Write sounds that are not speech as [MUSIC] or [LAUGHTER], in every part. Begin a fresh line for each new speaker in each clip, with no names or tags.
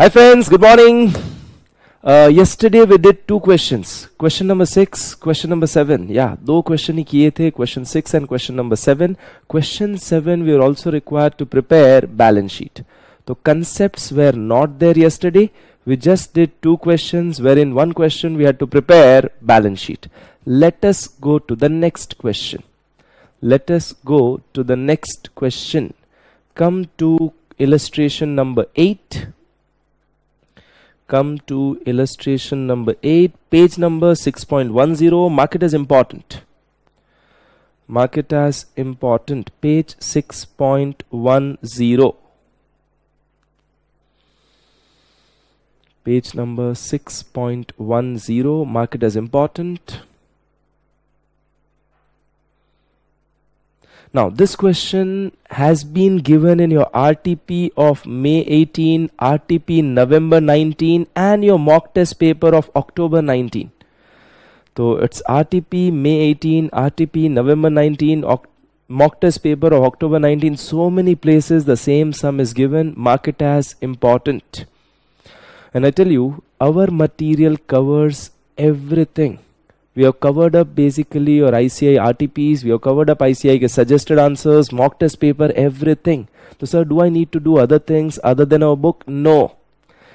Hi friends, good morning. Uh, yesterday we did two questions. Question number six, question number seven. Yeah, two question ही किए question six and question number seven. Question seven we are also required to prepare balance sheet. So concepts were not there yesterday. We just did two questions wherein one question we had to prepare balance sheet. Let us go to the next question. Let us go to the next question. Come to illustration number eight come to illustration number 8 page number 6.10 market is important market as important page 6.10 page number 6.10 market as important Now, this question has been given in your RTP of May 18, RTP November 19, and your mock test paper of October 19. So it's RTP May 18, RTP November 19, mock test paper of October 19. So many places the same sum is given. Mark it as important. And I tell you, our material covers everything we have covered up basically your ICI RTPs, we have covered up ICI suggested answers, mock test paper, everything. So, sir, do I need to do other things other than our book? No.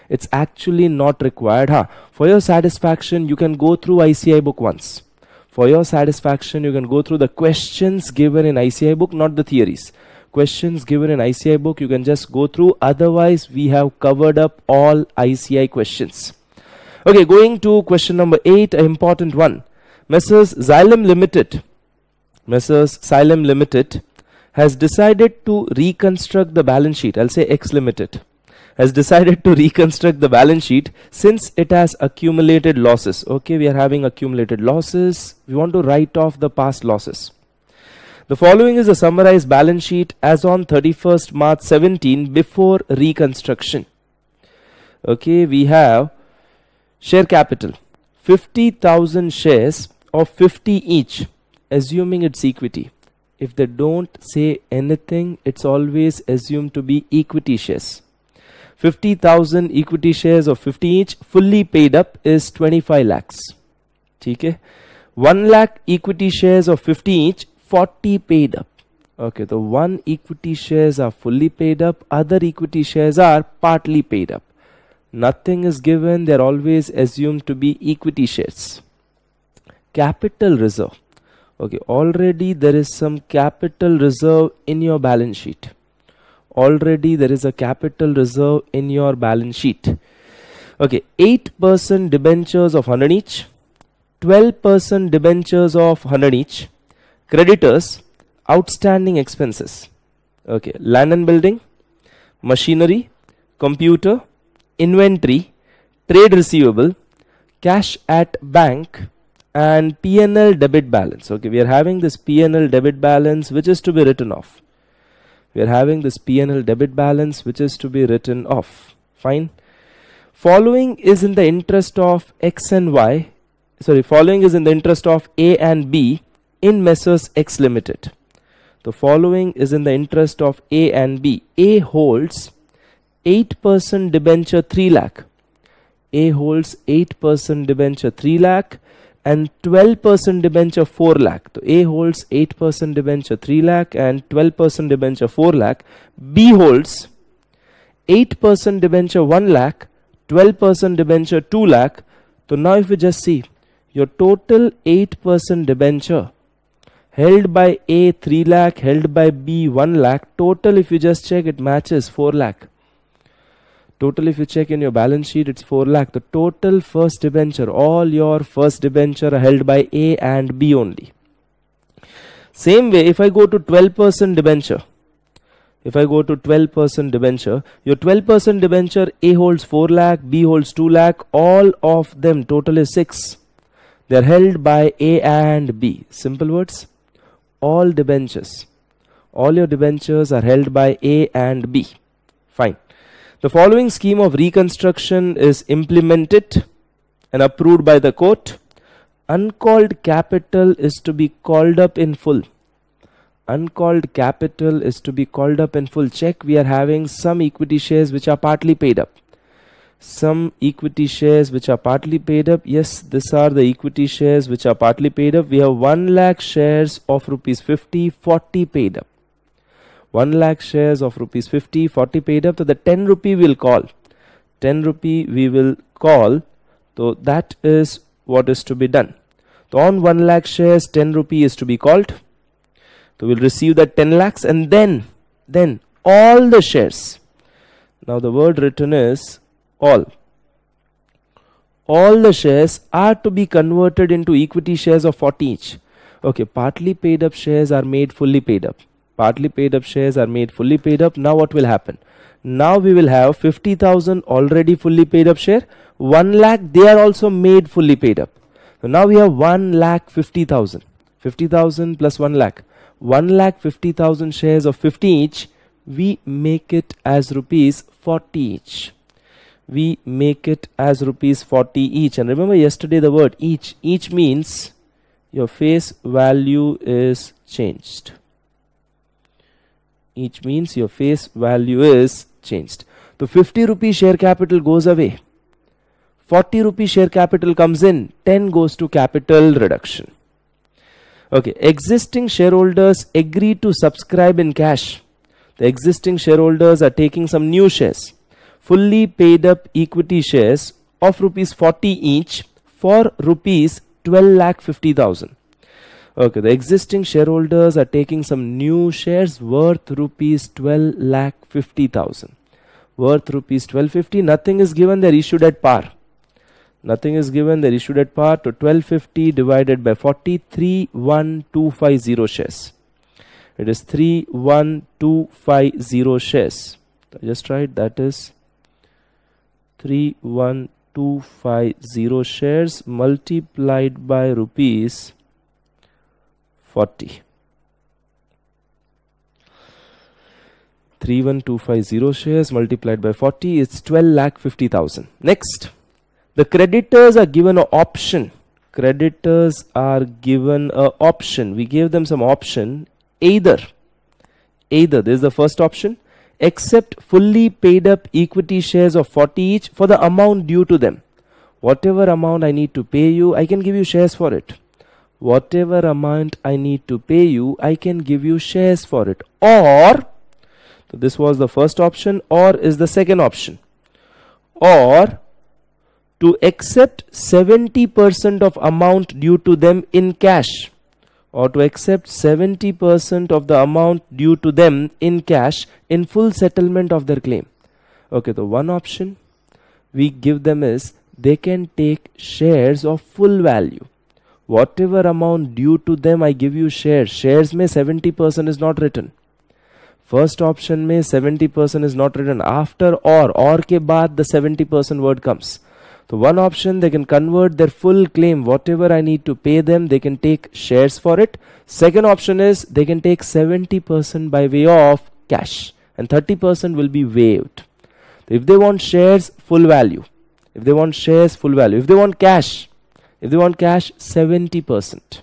It's actually not required. Huh? For your satisfaction, you can go through ICI book once. For your satisfaction, you can go through the questions given in ICI book, not the theories. Questions given in ICI book, you can just go through. Otherwise, we have covered up all ICI questions. Okay, going to question number 8, an important one. Messrs. Xylem Limited, Messrs. Xylem Limited has decided to reconstruct the balance sheet. I'll say X Limited has decided to reconstruct the balance sheet since it has accumulated losses. Okay, we are having accumulated losses. We want to write off the past losses. The following is a summarized balance sheet as on 31st March 17 before reconstruction. Okay, we have share capital 50,000 shares of 50 each assuming it's equity if they don't say anything it's always assumed to be equity shares 50000 equity shares of 50 each fully paid up is 25 lakhs Okay. 1 lakh equity shares of 50 each 40 paid up okay the one equity shares are fully paid up other equity shares are partly paid up nothing is given they're always assumed to be equity shares capital reserve okay already there is some capital reserve in your balance sheet already there is a capital reserve in your balance sheet okay 8% debentures of 100 each 12% debentures of 100 each creditors outstanding expenses okay land and building machinery computer inventory trade receivable cash at bank and PNL debit balance. Okay, we are having this PNL debit balance which is to be written off. We are having this PNL debit balance which is to be written off. Fine. Following is in the interest of X and Y. Sorry, following is in the interest of A and B in Messrs X Limited. The following is in the interest of A and B. A holds 8% debenture 3 lakh. A holds 8% debenture 3 lakh and 12% debenture 4 lakh. So A holds 8% debenture 3 lakh and 12% debenture 4 lakh. B holds 8% debenture 1 lakh, 12% debenture 2 lakh. So now if you just see your total 8% debenture held by A 3 lakh, held by B 1 lakh, total if you just check it matches 4 lakh total if you check in your balance sheet it's 4 lakh the total first debenture all your first debenture are held by A and B only same way if I go to 12% debenture if I go to 12% debenture your 12% debenture A holds 4 lakh B holds 2 lakh all of them total is 6 they're held by A and B simple words all debentures all your debentures are held by A and B fine the following scheme of reconstruction is implemented and approved by the court. Uncalled capital is to be called up in full. Uncalled capital is to be called up in full. Check, we are having some equity shares which are partly paid up. Some equity shares which are partly paid up. Yes, these are the equity shares which are partly paid up. We have 1 lakh shares of rupees 50, 40 paid up. 1 lakh shares of rupees 50 40 paid up so the 10 rupee will call 10 rupee we will call so that is what is to be done so on 1 lakh shares 10 rupee is to be called so we'll receive that 10 lakhs and then then all the shares now the word written is all all the shares are to be converted into equity shares of 40 each okay partly paid up shares are made fully paid up partly paid up shares are made fully paid up now what will happen now we will have 50000 already fully paid up share 1 lakh they are also made fully paid up so now we have 1 lakh 50000 50000 plus 1 lakh 1 lakh 50000 shares of 50 each we make it as rupees 40 each we make it as rupees 40 each and remember yesterday the word each each means your face value is changed each means your face value is changed. The 50 rupee share capital goes away. 40 rupee share capital comes in, 10 goes to capital reduction. Okay, existing shareholders agree to subscribe in cash. The existing shareholders are taking some new shares, fully paid up equity shares of rupees 40 each for rupees 12 lakh 50,000. Okay, the existing shareholders are taking some new shares worth rupees 12 lakh 50 thousand. Worth rupees 1250, nothing is given, they're issued at par. Nothing is given, they're issued at par to 1250 divided by forty three one two five zero shares. It is 31250 shares. I just write that is 31250 shares multiplied by rupees 40. 31250 shares multiplied by 40 is 12 lakh 50,000. Next, the creditors are given an option. Creditors are given an option. We gave them some option either. Either, this is the first option, Accept fully paid up equity shares of 40 each for the amount due to them. Whatever amount I need to pay you, I can give you shares for it whatever amount I need to pay you, I can give you shares for it. Or, so this was the first option, or is the second option. Or, to accept 70% of amount due to them in cash or to accept 70% of the amount due to them in cash in full settlement of their claim. Okay, the one option we give them is they can take shares of full value whatever amount due to them i give you shares shares may 70% is not written first option may 70% is not written after or or ke baad the 70% word comes so one option they can convert their full claim whatever i need to pay them they can take shares for it second option is they can take 70% by way of cash and 30% will be waived if they want shares full value if they want shares full value if they want cash if they want cash, 70%.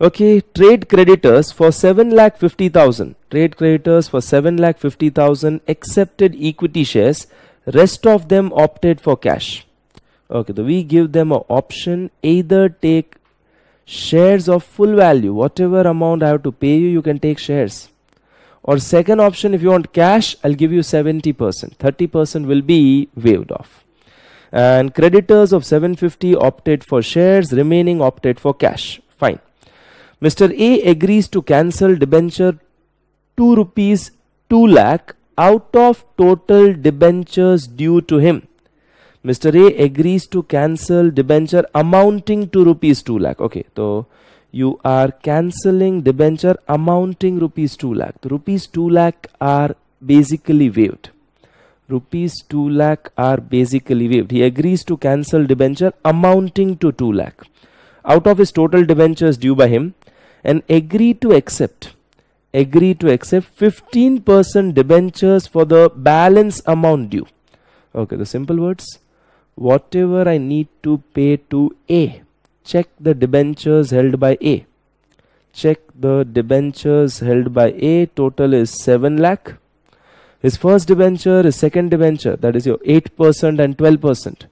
Okay, trade creditors for 7,50,000. Trade creditors for 7,50,000 accepted equity shares. Rest of them opted for cash. Okay, so we give them an option either take shares of full value, whatever amount I have to pay you, you can take shares. Or second option, if you want cash, I'll give you 70%. 30% will be waived off and creditors of 750 opted for shares remaining opted for cash fine mr a agrees to cancel debenture 2 rupees 2 lakh out of total debentures due to him mr a agrees to cancel debenture amounting to rupees 2 lakh okay so you are cancelling debenture amounting rupees 2 lakh the rupees 2 lakh are basically waived rupees 2 lakh are basically waived. He agrees to cancel debenture amounting to 2 lakh out of his total debentures due by him and agree to accept agree to accept 15% debentures for the balance amount due. Okay, the simple words whatever I need to pay to A, check the debentures held by A. Check the debentures held by A, total is 7 lakh his first debenture, his second debenture, that is your 8% and 12%.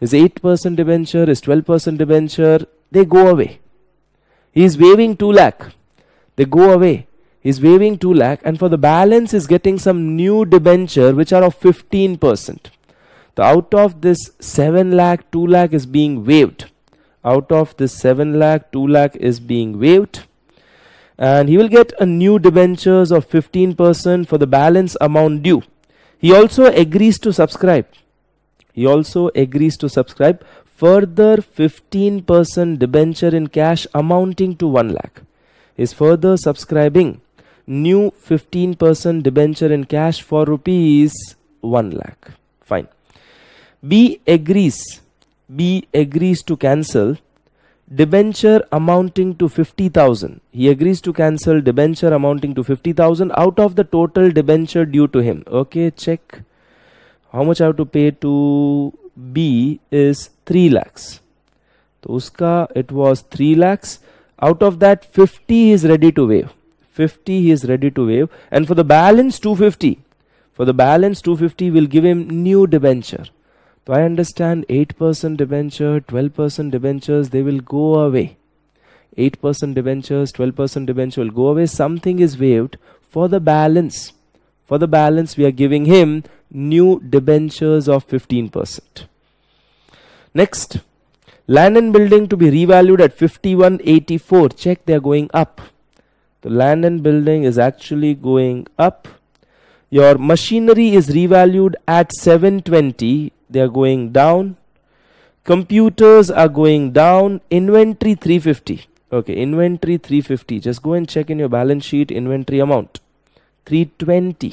His 8% debenture, his 12% debenture, they go away. He is waiving 2 lakh. They go away. He is waiving 2 lakh and for the balance is getting some new debenture which are of 15%. So out of this 7 lakh, 2 lakh is being waived. Out of this 7 lakh, 2 lakh is being waived and he will get a new debentures of 15% for the balance amount due. He also agrees to subscribe. He also agrees to subscribe further 15% debenture in cash amounting to 1 lakh. Is further subscribing new 15% debenture in cash for rupees 1 lakh. Fine. B agrees. B agrees to cancel debenture amounting to 50,000. He agrees to cancel debenture amounting to 50,000 out of the total debenture due to him. Okay, check. How much I have to pay to B is 3 lakhs. So, uska it was 3 lakhs. Out of that, 50 he is ready to waive. 50 he is ready to waive. And for the balance, 250. For the balance, 250 will give him new debenture. So I understand 8% debenture, 12% debentures, they will go away. 8% debentures, 12% debenture will go away. Something is waived for the balance. For the balance, we are giving him new debentures of 15%. Next, land and building to be revalued at 5184. Check they are going up. The land and building is actually going up. Your machinery is revalued at 720 they are going down computers are going down inventory 350 okay inventory 350 just go and check in your balance sheet inventory amount 320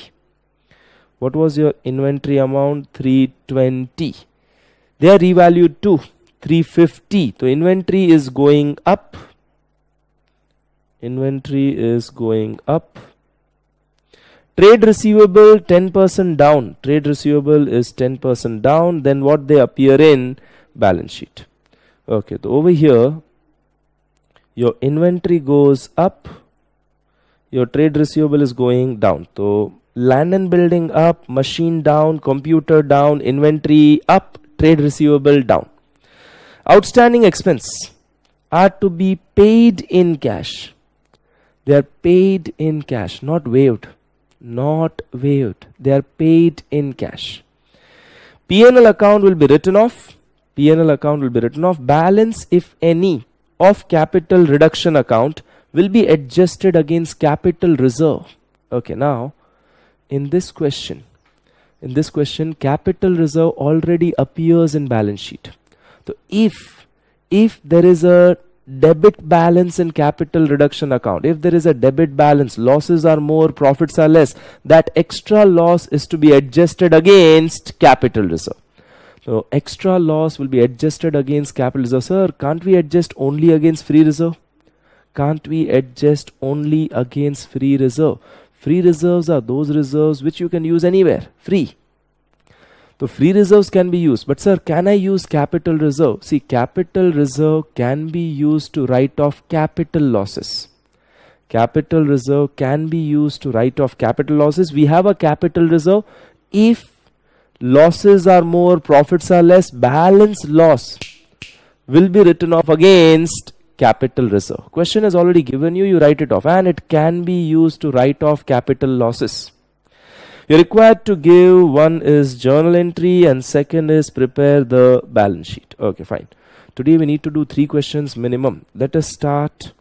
what was your inventory amount 320 they are revalued to 350 so inventory is going up inventory is going up trade receivable 10% down trade receivable is 10% down then what they appear in balance sheet okay so over here your inventory goes up your trade receivable is going down so land and building up machine down computer down inventory up trade receivable down outstanding expense are to be paid in cash they are paid in cash not waived not waived. They are paid in cash. PNL account will be written off. PNL account will be written off. Balance, if any, of capital reduction account will be adjusted against capital reserve. Okay, now in this question, in this question, capital reserve already appears in balance sheet. So if if there is a debit balance in capital reduction account if there is a debit balance losses are more profits are less that extra loss is to be adjusted against capital reserve so extra loss will be adjusted against capital reserve sir can't we adjust only against free reserve can't we adjust only against free reserve free reserves are those reserves which you can use anywhere free so, free reserves can be used, but sir, can I use capital reserve? See, capital reserve can be used to write off capital losses. Capital reserve can be used to write off capital losses. We have a capital reserve. If losses are more, profits are less, balance loss will be written off against capital reserve. Question is already given you, you write it off and it can be used to write off capital losses. You're required to give one is journal entry and second is prepare the balance sheet. Okay, fine. Today we need to do three questions minimum. Let us start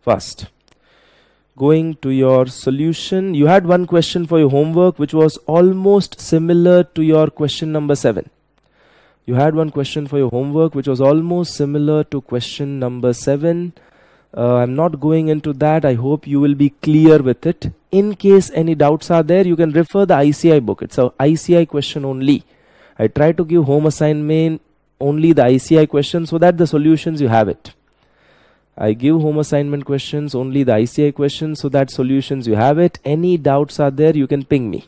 first. Going to your solution, you had one question for your homework which was almost similar to your question number 7 you had one question for your homework which was almost similar to question number 7 uh, I'm not going into that I hope you will be clear with it in case any doubts are there you can refer the ICI book it's a ICI question only I try to give home assignment only the ICI question so that the solutions you have it I give home assignment questions only the ICI questions so that solutions you have it any doubts are there you can ping me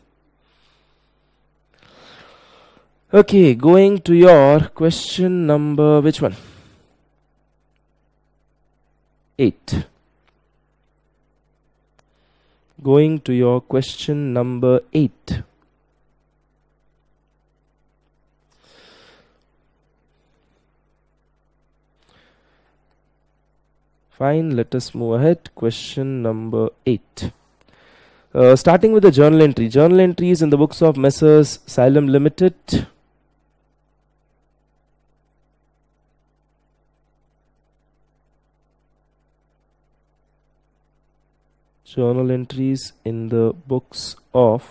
okay going to your question number which one 8 going to your question number 8. Fine, let us move ahead. Question number 8. Uh, starting with the journal entry. Journal entries in the books of Messrs. Salem Limited, journal entries in the books of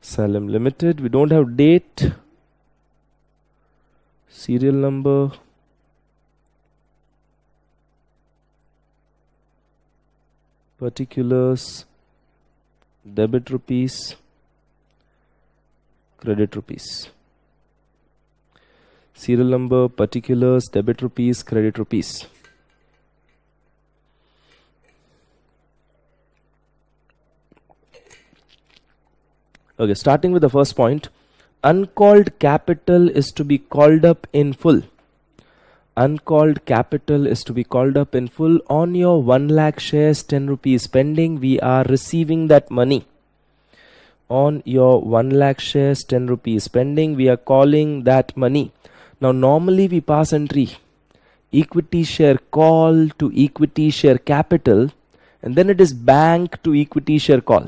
Salem Limited. We don't have date, serial number, particulars, debit rupees, credit rupees serial number, particulars, debit rupees, credit rupees. Okay, starting with the first point, uncalled capital is to be called up in full. Uncalled capital is to be called up in full on your 1 lakh shares 10 rupees pending. We are receiving that money on your 1 lakh shares 10 rupees pending. We are calling that money. Now normally we pass entry equity share call to equity share capital and then it is bank to equity share call.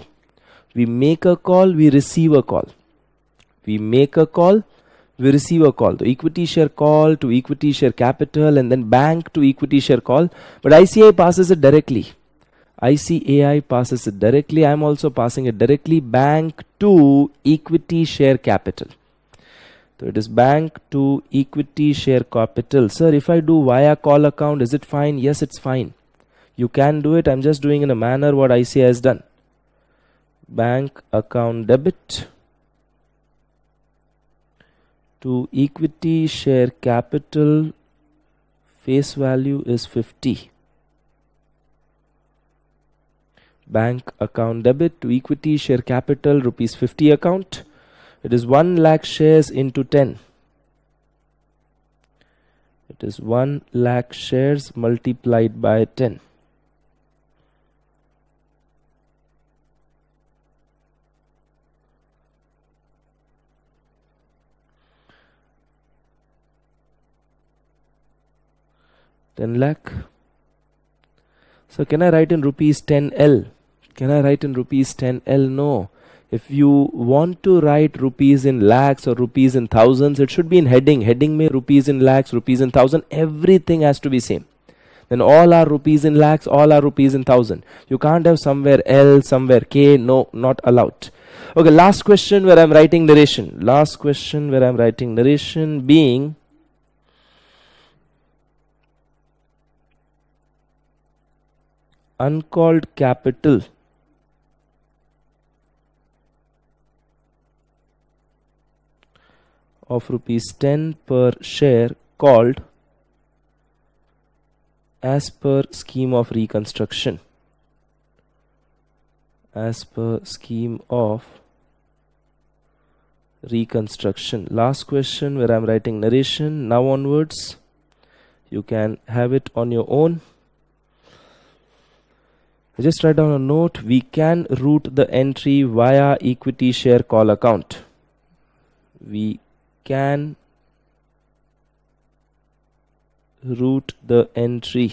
We make a call, we receive a call. We make a call, we receive a call. The equity share call to equity share capital and then bank to equity share call. But ICI passes it directly. ICAI passes it directly. I'm also passing it directly. Bank to equity share capital. So it is bank to equity share capital. Sir, if I do via call account, is it fine? Yes, it's fine. You can do it. I'm just doing in a manner what ICA has done. Bank account debit to equity share capital face value is 50 bank account debit to equity share capital rupees 50 account it is 1 lakh shares into 10 it is 1 lakh shares multiplied by 10 10 lakh so can I write in rupees 10L? Can I write in rupees 10L? No if you want to write rupees in lakhs or rupees in thousands it should be in heading heading may rupees in lakhs rupees in thousand everything has to be same then all are rupees in lakhs all are rupees in thousand you can't have somewhere l somewhere k no not allowed okay last question where i'm writing narration last question where i'm writing narration being uncalled capital of rupees 10 per share called as per scheme of reconstruction as per scheme of reconstruction last question where i'm writing narration now onwards you can have it on your own just write down a note we can route the entry via equity share call account we can route the entry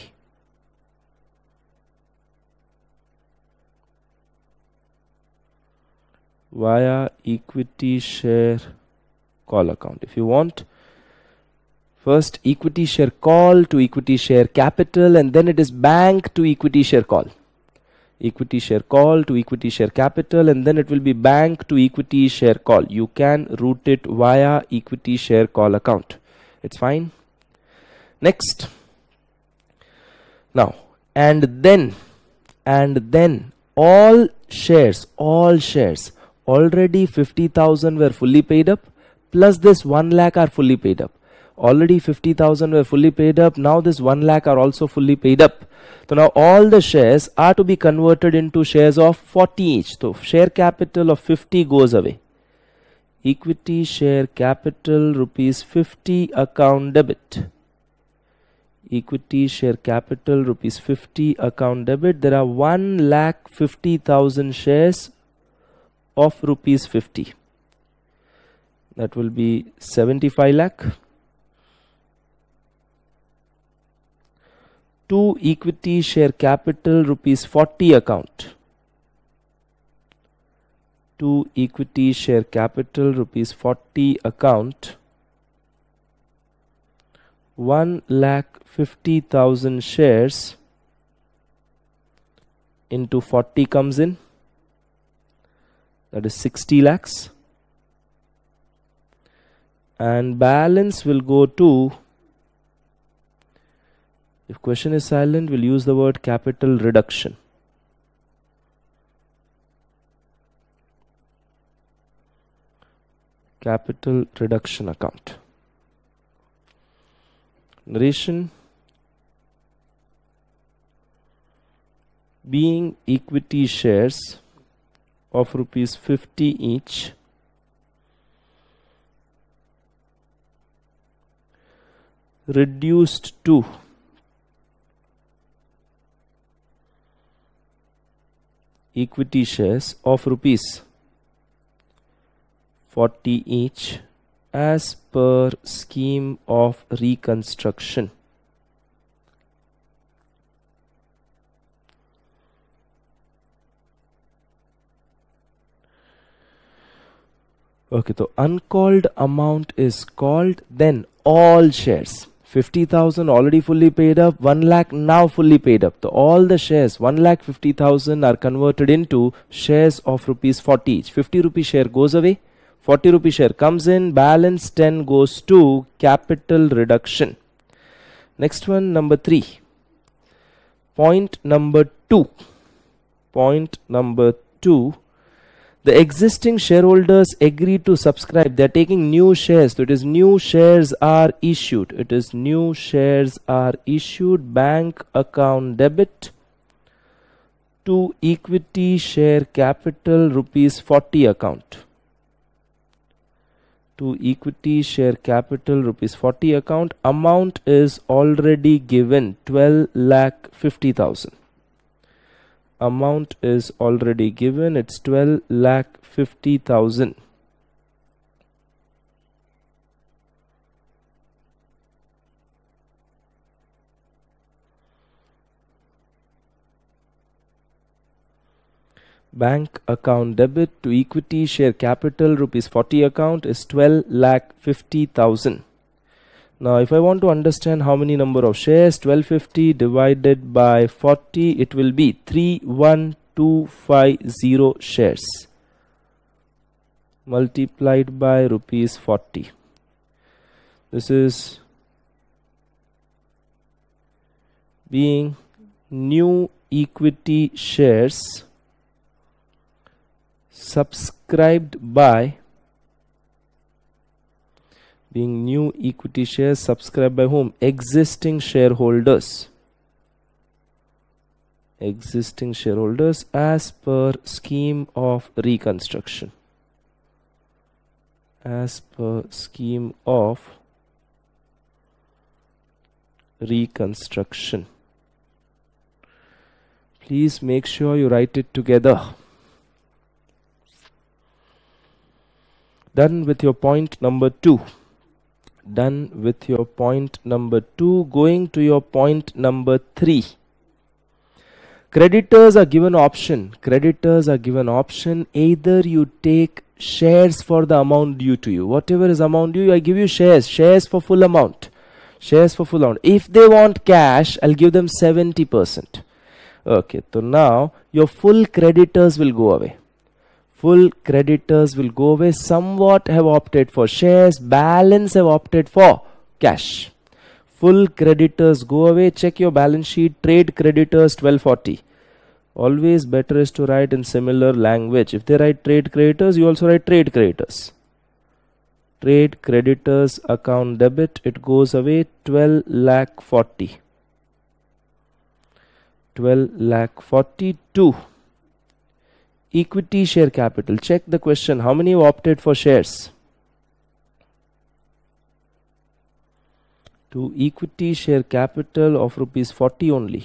via equity share call account if you want first equity share call to equity share capital and then it is bank to equity share call equity share call to equity share capital and then it will be bank to equity share call you can route it via equity share call account it's fine next now and then and then all shares all shares already 50000 were fully paid up plus this 1 lakh are fully paid up already 50,000 were fully paid up. Now this 1 lakh are also fully paid up. So now all the shares are to be converted into shares of 40 each. So share capital of 50 goes away. Equity share capital rupees 50 account debit. Equity share capital rupees 50 account debit. There are 1 lakh 50,000 shares of rupees 50. That will be 75 lakh. Two equity share capital rupees 40 account Two equity share capital rupees 40 account 1 lakh 50,000 shares into 40 comes in that is 60 lakhs and balance will go to if question is silent, we'll use the word capital reduction. Capital reduction account. Narration being equity shares of rupees 50 each reduced to equity shares of rupees 40 each as per scheme of reconstruction. Okay, so uncalled amount is called then all shares. 50,000 already fully paid up, 1 lakh now fully paid up. So all the shares, 1 lakh 50,000 are converted into shares of rupees 40 each. 50 rupee share goes away, 40 rupee share comes in, balance 10 goes to capital reduction. Next one, number 3. Point number 2. Point number 2 the existing shareholders agree to subscribe they're taking new shares so it is new shares are issued it is new shares are issued bank account debit to equity share capital rupees 40 account to equity share capital rupees 40 account amount is already given 12 lakh 50,000 amount is already given it's 12 lakh 50,000 bank account debit to equity share capital rupees 40 account is 12 lakh 50,000 now if I want to understand how many number of shares 1250 divided by 40 it will be 31250 shares multiplied by rupees 40 this is being new equity shares subscribed by being new equity shares subscribed by whom existing shareholders existing shareholders as per scheme of reconstruction as per scheme of reconstruction please make sure you write it together done with your point number two done with your point number 2 going to your point number 3 creditors are given option creditors are given option either you take shares for the amount due to you whatever is amount due I give you shares shares for full amount shares for full amount if they want cash I'll give them 70 percent okay so now your full creditors will go away full creditors will go away somewhat have opted for shares balance have opted for cash full creditors go away check your balance sheet trade creditors 1240 always better is to write in similar language if they write trade creditors you also write trade creditors trade creditors account debit it goes away 12 lakh 40 12 lakh 42 equity share capital check the question how many opted for shares to equity share capital of rupees 40 only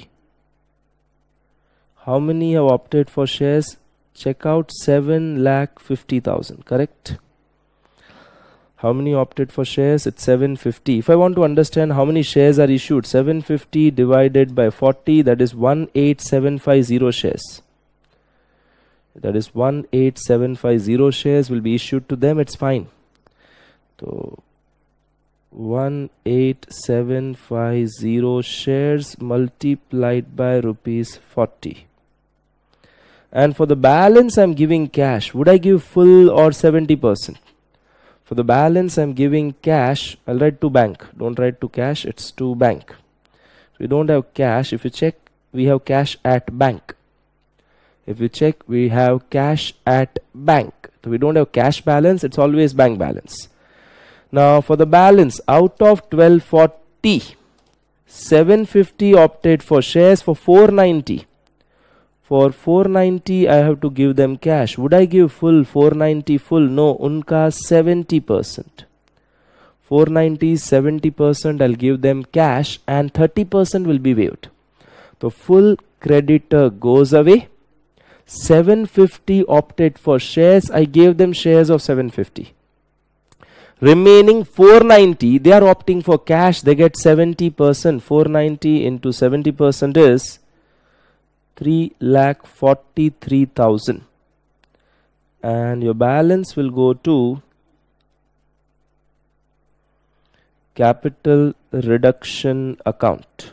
how many have opted for shares check out 7 lakh 50000 correct how many opted for shares it's 750 if i want to understand how many shares are issued 750 divided by 40 that is 18750 shares that is 18750 shares will be issued to them it's fine so 18750 shares multiplied by rupees 40 and for the balance i'm giving cash would i give full or 70 percent for the balance i'm giving cash i'll write to bank don't write to cash it's to bank we don't have cash if you check we have cash at bank if you check we have cash at bank so we don't have cash balance it's always bank balance now for the balance out of 1240 750 opted for shares for 490 for 490 I have to give them cash would I give full 490 full no unka 70% 490 70% I'll give them cash and 30% will be waived the full creditor goes away 750 opted for shares i gave them shares of 750 remaining 490 they are opting for cash they get 70 percent 490 into 70 percent is 3 lakh 43000 and your balance will go to capital reduction account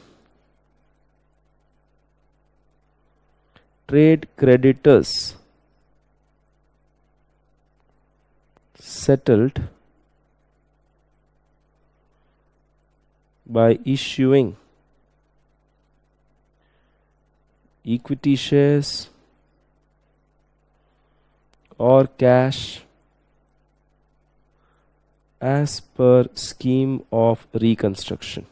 trade creditors settled by issuing equity shares or cash as per scheme of reconstruction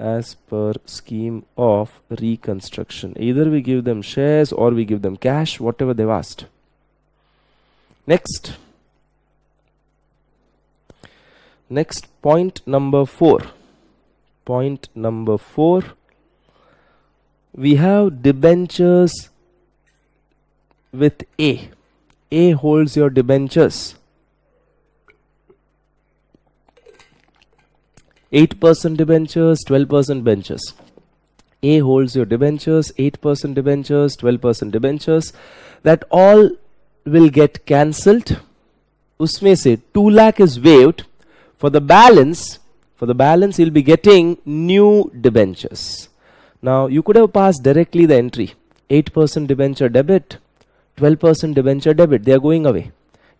as per scheme of reconstruction either we give them shares or we give them cash whatever they've asked next next point number 4 point number 4 we have debentures with A A holds your debentures 8% debentures, 12% debentures. A holds your debentures, 8% debentures, 12% debentures. That all will get cancelled. Usme se 2 lakh is waived. For the balance, for the balance you'll be getting new debentures. Now you could have passed directly the entry. 8% debenture debit, 12% debenture debit, they are going away.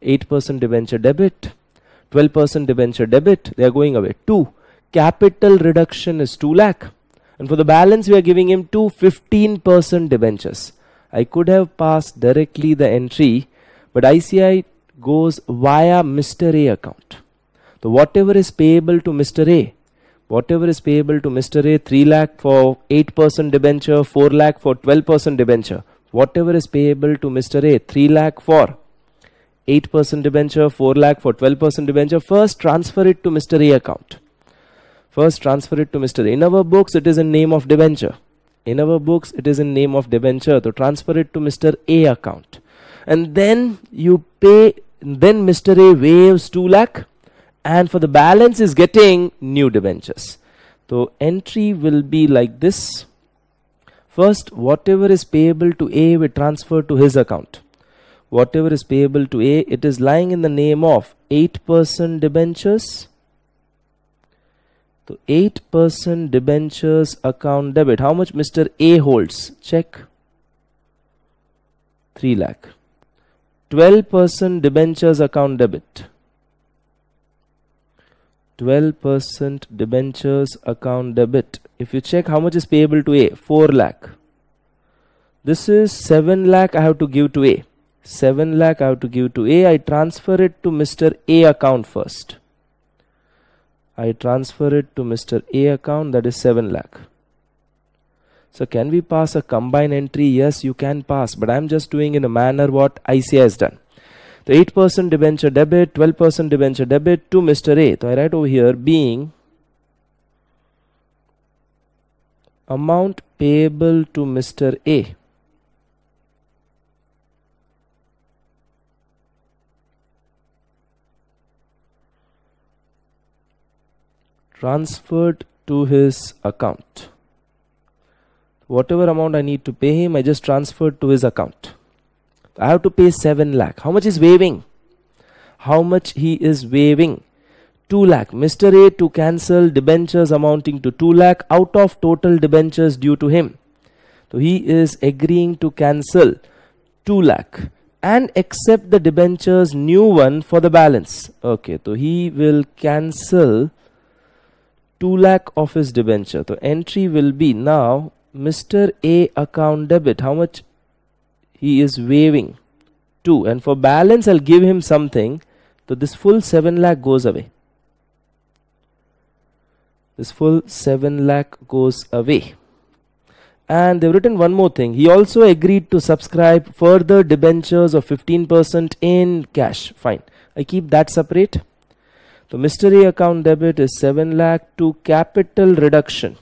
8% debenture debit, 12% debenture debit, they are going away. 2 capital reduction is 2 lakh and for the balance we are giving him two 15% debentures. I could have passed directly the entry but ICI goes via Mr. A account. So whatever is payable to Mr. A, whatever is payable to Mr. A, 3 lakh for 8% debenture, 4 lakh for 12% debenture, whatever is payable to Mr. A, 3 lakh for 8% debenture, 4 lakh for 12% debenture, first transfer it to Mr. A account first transfer it to Mr. In our books, it is in name of debenture. In our books, it is in name of debenture. So transfer it to Mr. A account. And then you pay, then Mr. A waives 2 lakh and for the balance is getting new debentures. So entry will be like this. First, whatever is payable to A we transfer to his account. Whatever is payable to A, it is lying in the name of 8% debentures, तो 8 percent debentures account debit how much mr a holds check 3 lakh 12% debentures account debit 12% debentures account debit if you check how much is payable to a 4 lakh this is 7 lakh i have to give to a 7 lakh i have to give to a i transfer it to mr a account first I transfer it to Mr. A account that is 7 lakh. So can we pass a combined entry? Yes, you can pass, but I'm just doing in a manner what ICI has done. The 8% debenture debit, 12% debenture debit to Mr. A. So I write over here being amount payable to Mr. A transferred to his account whatever amount I need to pay him I just transferred to his account I have to pay 7 lakh how much is waiving how much he is waiving 2 lakh Mr. A to cancel debentures amounting to 2 lakh out of total debentures due to him so he is agreeing to cancel 2 lakh and accept the debentures new one for the balance okay so he will cancel 2 lakh of his debenture. So entry will be now Mr. A account debit. How much he is waiving? 2. And for balance, I'll give him something. So this full 7 lakh goes away. This full 7 lakh goes away. And they've written one more thing. He also agreed to subscribe further debentures of 15% in cash. Fine. I keep that separate the mystery account debit is 7 lakh to capital reduction.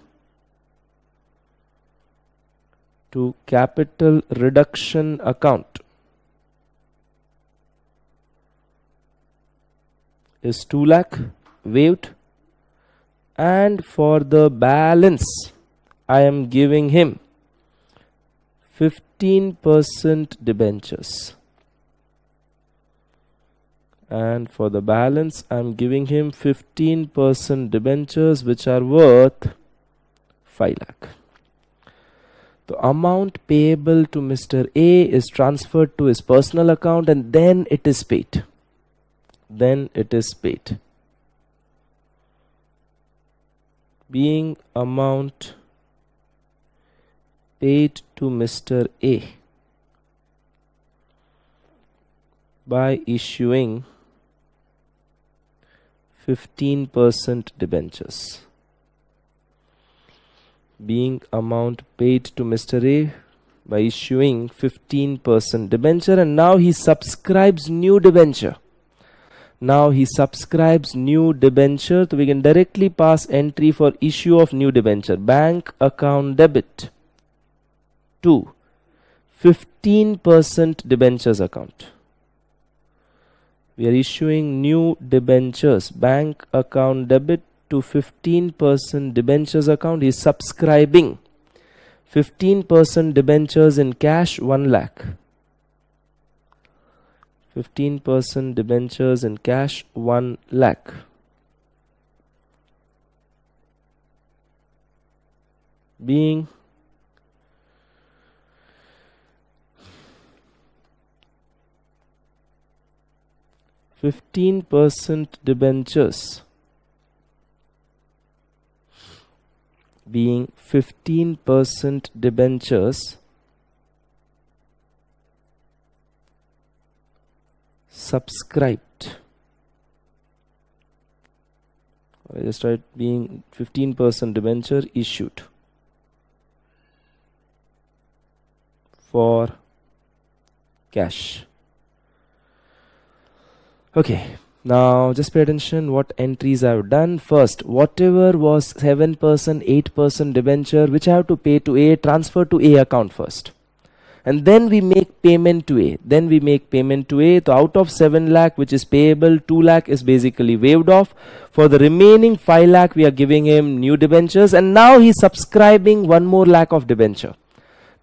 To capital reduction account is 2 lakh waived and for the balance I am giving him 15% debentures and for the balance I'm giving him 15% debentures which are worth 5 lakh. The amount payable to Mr. A is transferred to his personal account and then it is paid. Then it is paid. Being amount paid to Mr. A by issuing 15% debentures being amount paid to Mr. A by issuing 15% debenture and now he subscribes new debenture. Now he subscribes new debenture so we can directly pass entry for issue of new debenture. Bank account debit to 15% debentures account we are issuing new debentures bank account debit to 15% debentures account he is subscribing 15% debentures in cash 1 lakh 15% debentures in cash 1 lakh being 15% debentures being 15% debentures subscribed I just tried being 15% debenture issued for cash okay now just pay attention what entries I've done first whatever was 7% 8% debenture which I have to pay to A transfer to A account first and then we make payment to A then we make payment to A so out of 7 lakh which is payable 2 lakh is basically waived off for the remaining 5 lakh we are giving him new debentures and now he's subscribing one more lakh of debenture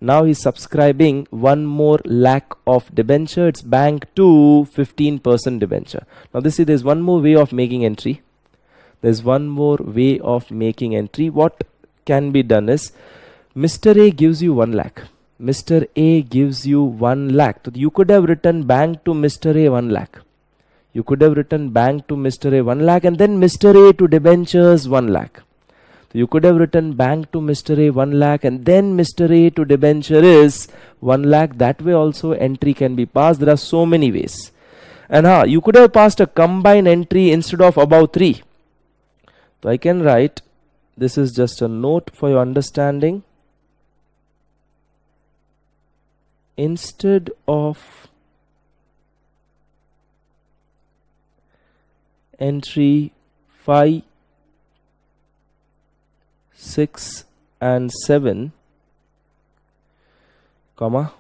now he's subscribing one more lakh of debenture it's bank to 15% debenture now this is there's one more way of making entry there's one more way of making entry what can be done is mr a gives you one lakh mr a gives you one lakh so you could have written bank to mr a one lakh you could have written bank to mr a one lakh and then mr a to debentures one lakh you could have written bank to Mr. A 1 lakh and then Mr. A to debenture is 1 lakh. That way also entry can be passed. There are so many ways. And ha, you could have passed a combined entry instead of above 3. So I can write this is just a note for your understanding. Instead of entry five. 6 and 7 comma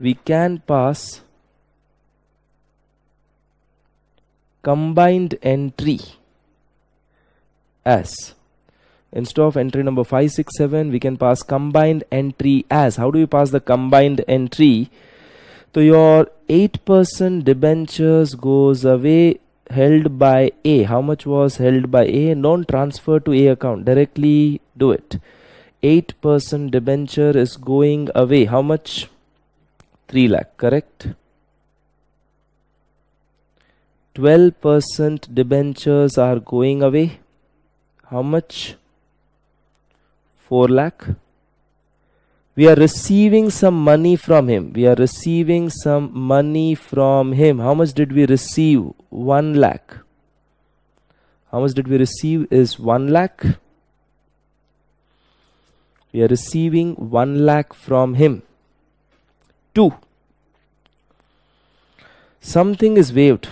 we can pass combined entry as instead of entry number 567 we can pass combined entry as how do you pass the combined entry so your 8% debentures goes away held by A. How much was held by A? Non transfer to A account. Directly do it. 8% debenture is going away. How much? 3 lakh, correct? 12% debentures are going away. How much? 4 lakh we are receiving some money from him we are receiving some money from him how much did we receive 1 lakh how much did we receive is 1 lakh we are receiving 1 lakh from him 2 something is waived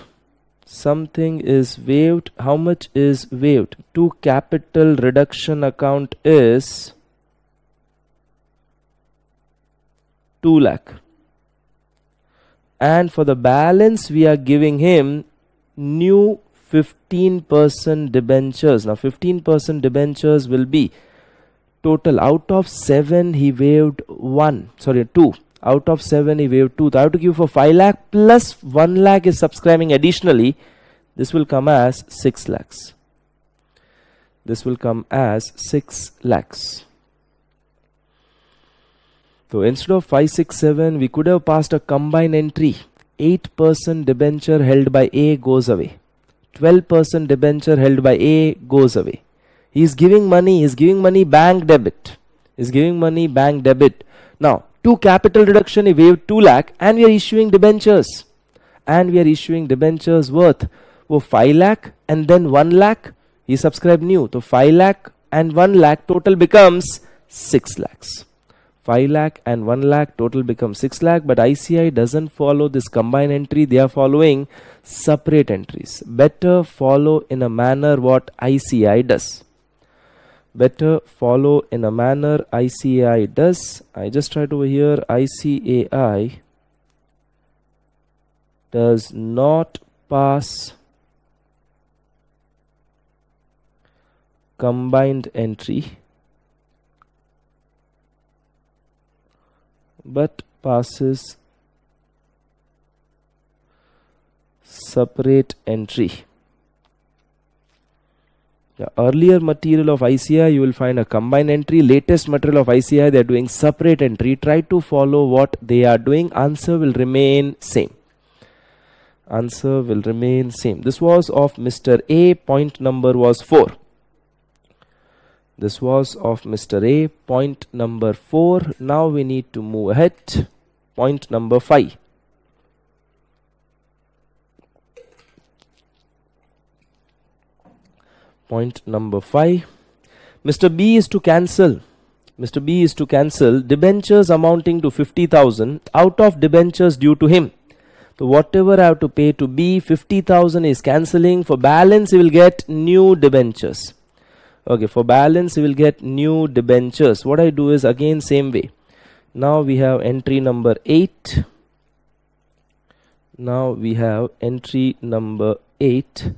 something is waived how much is waived Two capital reduction account is 2 lakh and for the balance we are giving him new 15% debentures now 15% debentures will be total out of 7 he waived 1 sorry 2 out of 7 he waived 2 so I have to give for 5 lakh plus 1 lakh is subscribing additionally this will come as 6 lakhs this will come as 6 lakhs so instead of 567, we could have passed a combined entry. 8% debenture held by A goes away. 12% debenture held by A goes away. He is giving money, he is giving money bank debit. He is giving money bank debit. Now, to capital reduction, he waived 2 lakh and we are issuing debentures. And we are issuing debentures worth oh, 5 lakh and then 1 lakh. He subscribed new. So 5 lakh and 1 lakh total becomes 6 lakhs. 5 lakh and 1 lakh total becomes 6 lakh but ICI doesn't follow this combined entry they are following separate entries better follow in a manner what ICI does better follow in a manner ICI does I just tried over here ICAI does not pass combined entry but passes separate entry The earlier material of ICI you will find a combined entry latest material of ICI they are doing separate entry try to follow what they are doing answer will remain same answer will remain same this was of Mr. A point number was 4 this was of Mr. A point number 4 now we need to move ahead point number 5 point number 5 Mr. B is to cancel Mr. B is to cancel debentures amounting to 50,000 out of debentures due to him so whatever I have to pay to B 50,000 is cancelling for balance he will get new debentures okay for balance you will get new debentures what i do is again same way now we have entry number 8 now we have entry number 8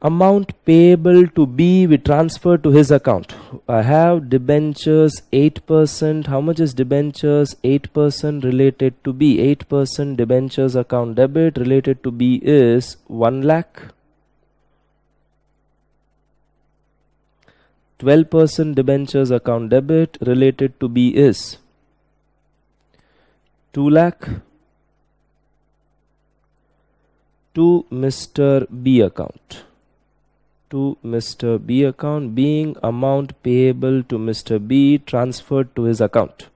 amount payable to B we transfer to his account. I have debentures 8%. How much is debentures 8% related to B? 8% debentures account debit related to B is 1 lakh. 12% debentures account debit related to B is 2 lakh to Mr. B account to Mr. B account being amount payable to Mr. B transferred to his account.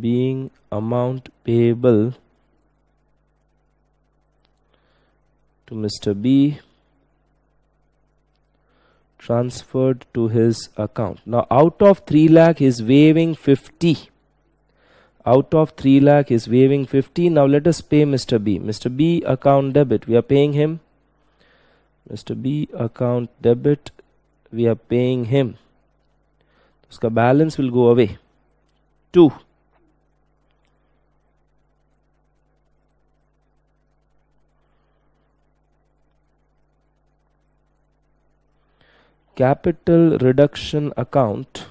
Being amount payable to Mr. B transferred to his account. Now out of 3 lakh is waiving 50. Out of 3 lakh is waiving 50. Now let us pay Mr. B. Mr. B account debit. We are paying him. Mr. B account debit. We are paying him. Uska balance will go away. 2. capital reduction account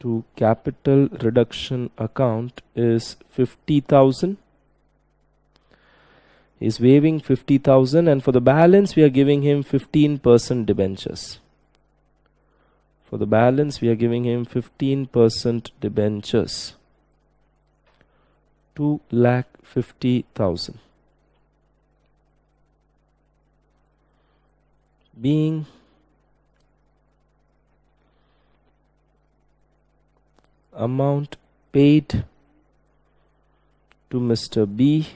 to capital reduction account is 50,000 is waiving 50,000 and for the balance we are giving him 15% debentures for the balance we are giving him 15% debentures 2 lakh 50,000 being. Amount paid to Mr. B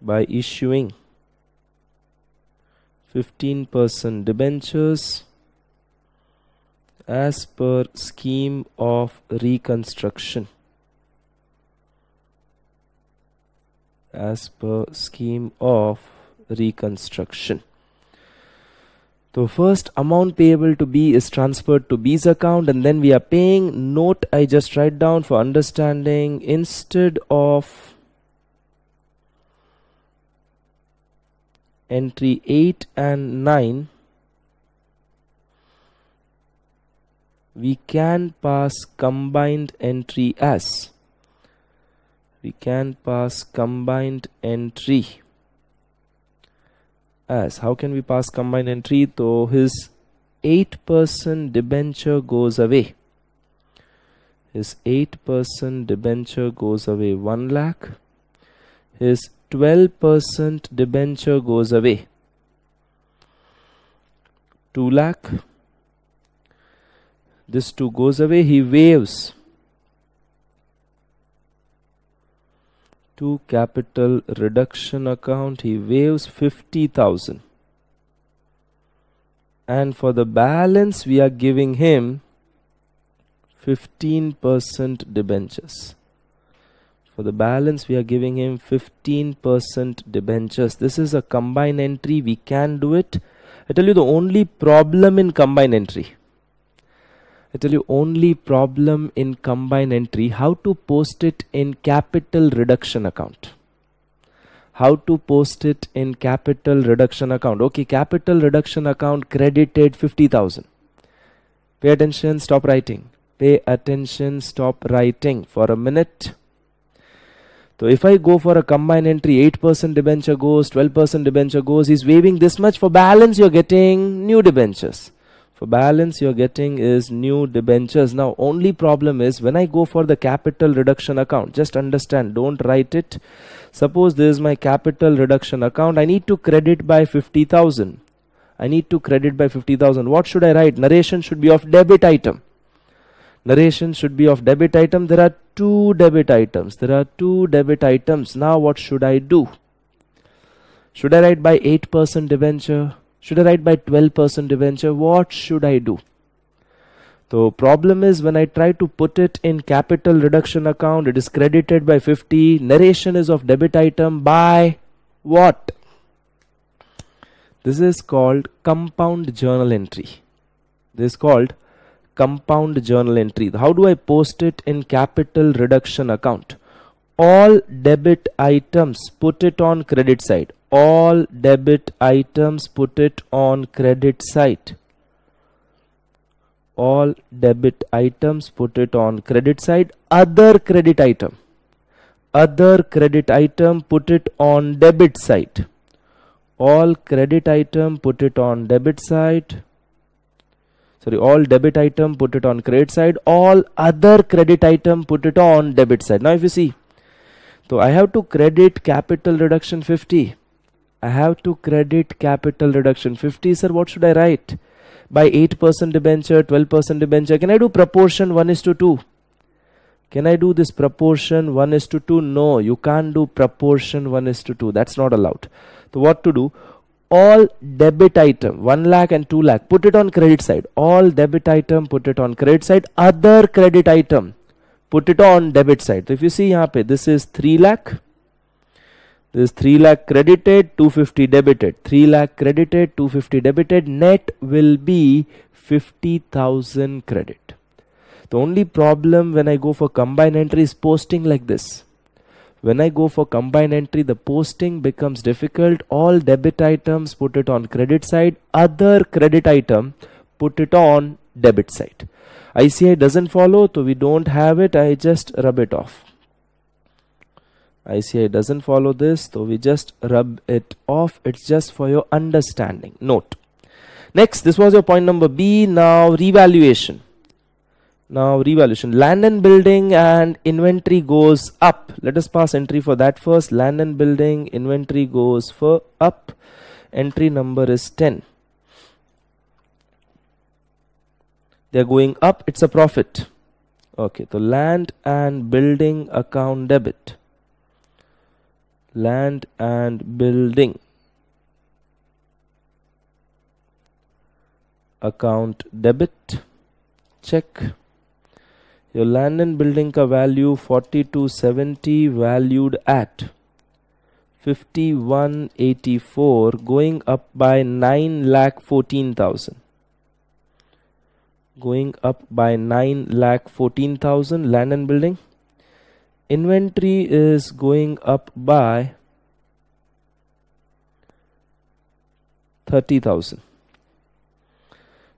by issuing 15% debentures as per scheme of reconstruction as per scheme of reconstruction. So first amount payable to B is transferred to B's account and then we are paying note I just write down for understanding instead of entry 8 and 9 we can pass combined entry as we can pass combined entry as how can we pass combined entry so his 8% debenture goes away his 8% debenture goes away 1 lakh his 12% debenture goes away 2 lakh this 2 goes away he waives to capital reduction account he waives 50000 and for the balance we are giving him 15% debentures for the balance we are giving him 15% debentures this is a combined entry we can do it i tell you the only problem in combined entry I tell you only problem in combine entry how to post it in capital reduction account how to post it in capital reduction account okay capital reduction account credited 50000 pay attention stop writing pay attention stop writing for a minute so if I go for a combined entry, 8% debenture goes, 12% debenture goes, he's waiving this much for balance, you're getting new debentures balance you're getting is new debentures now only problem is when i go for the capital reduction account just understand don't write it suppose this is my capital reduction account i need to credit by 50000 i need to credit by 50000 what should i write narration should be of debit item narration should be of debit item there are two debit items there are two debit items now what should i do should i write by 8% debenture should I write by 12% debenture? What should I do? So problem is when I try to put it in capital reduction account, it is credited by 50. Narration is of debit item by what? This is called compound journal entry. This is called compound journal entry. How do I post it in capital reduction account? All debit items put it on credit side all debit items put it on credit side all debit items put it on credit side other credit item other credit item put it on debit side all credit item put it on debit side sorry all debit item put it on credit side all other credit item put it on debit side now if you see so i have to credit capital reduction 50 I have to credit capital reduction. 50, sir, what should I write? By 8% debenture, 12% debenture. Can I do proportion 1 is to 2? Can I do this proportion 1 is to 2? No, you can't do proportion 1 is to 2. That's not allowed. So what to do? all debit item 1 lakh and 2 lakh put it on credit side all debit item put it on credit side other credit item put it on debit side so if you see here, this is 3 lakh this is 3 lakh credited, 250 debited. 3 lakh credited, 250 debited. Net will be 50,000 credit. The only problem when I go for combined entry is posting like this. When I go for combined entry, the posting becomes difficult. All debit items put it on credit side. Other credit item put it on debit side. ICI doesn't follow, so we don't have it. I just rub it off. ICI doesn't follow this so we just rub it off it's just for your understanding note next this was your point number B now revaluation now revaluation land and building and inventory goes up let us pass entry for that first land and building inventory goes for up entry number is 10 they're going up it's a profit okay so land and building account debit land and building account debit check your land and building ka value forty two seventy valued at 5184 going up by 9 lakh 14000 going up by 9 lakh 14000 land and building inventory is going up by 30,000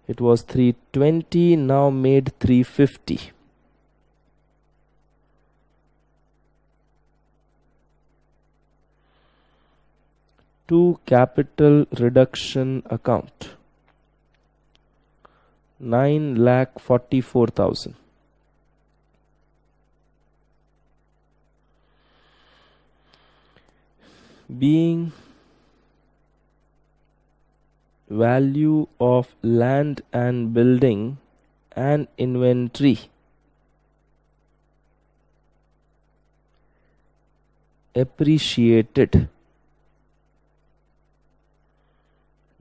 it was 320 now made 350 to capital reduction account 9 lakh 44,000 being value of land and building and inventory appreciated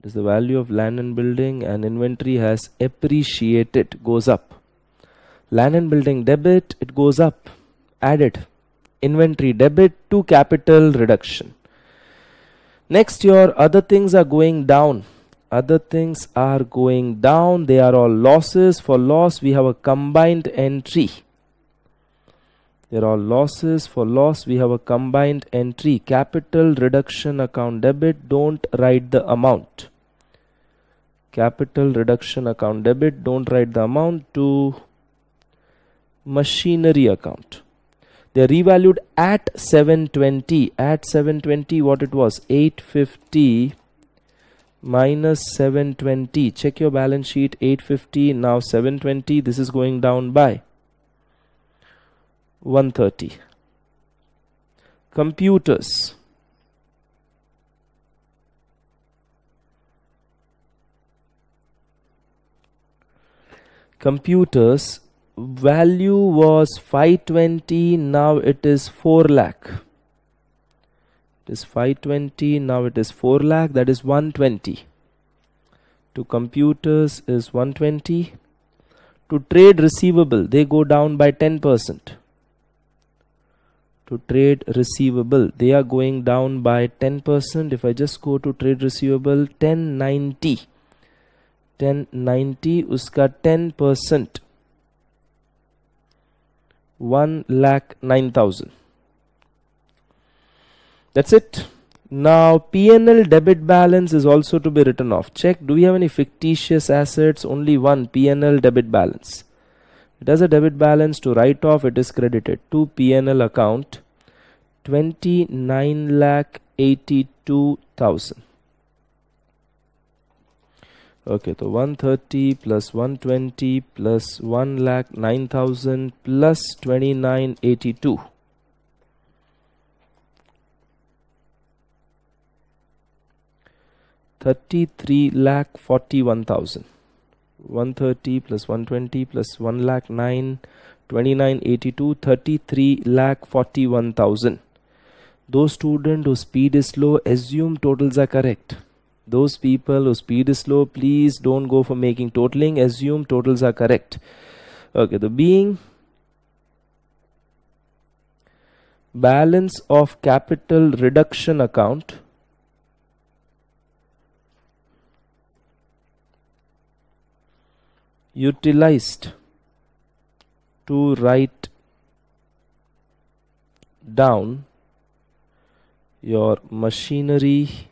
is the value of land and building and inventory has appreciated goes up land and building debit it goes up added inventory debit to capital reduction next year, other things are going down other things are going down they are all losses for loss we have a combined entry there are losses for loss we have a combined entry capital reduction account debit don't write the amount capital reduction account debit don't write the amount to machinery account they revalued at 720 at 720 what it was 850 minus 720 check your balance sheet 850 now 720 this is going down by 130 computers computers value was 520 now it is 4 lakh it is 520 now it is 4 lakh that is 120 to computers is 120 to trade receivable they go down by 10% to trade receivable they are going down by 10% if I just go to trade receivable 1090 1090 uska 10% one lakh nine thousand that's it now PNL debit balance is also to be written off check do we have any fictitious assets only one PNL debit balance it has a debit balance to write off it is credited to PNL account 29 lakh 82 thousand okay so 130 plus 120 plus 1 lakh 9000 plus 2982 33 lakh 41000 130 plus 120 plus 1 lakh 9 2982 33 lakh 41000 those student whose speed is low assume totals are correct those people whose speed is slow please don't go for making totaling assume totals are correct okay the being balance of capital reduction account utilized to write down your machinery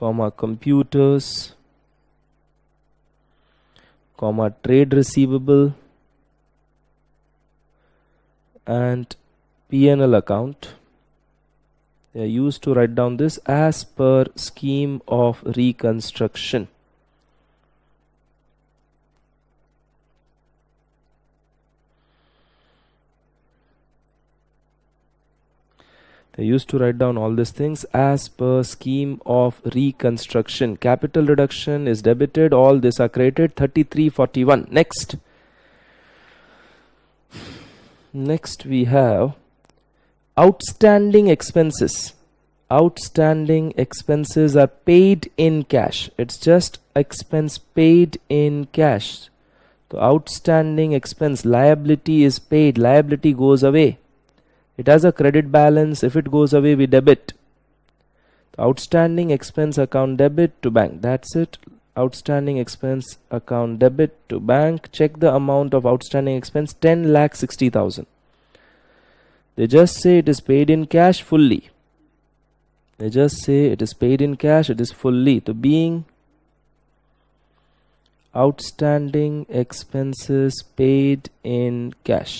comma computers comma trade receivable and PNL account they are used to write down this as per scheme of reconstruction they used to write down all these things as per scheme of reconstruction capital reduction is debited all this are created 3341 next next we have outstanding expenses outstanding expenses are paid in cash it's just expense paid in cash the outstanding expense liability is paid liability goes away it has a credit balance. If it goes away, we debit. outstanding expense account debit to bank. That's it. Outstanding expense account debit to bank. Check the amount of outstanding expense 10 lakh 60,000. They just say it is paid in cash fully. They just say it is paid in cash, it is fully. To being outstanding expenses paid in cash.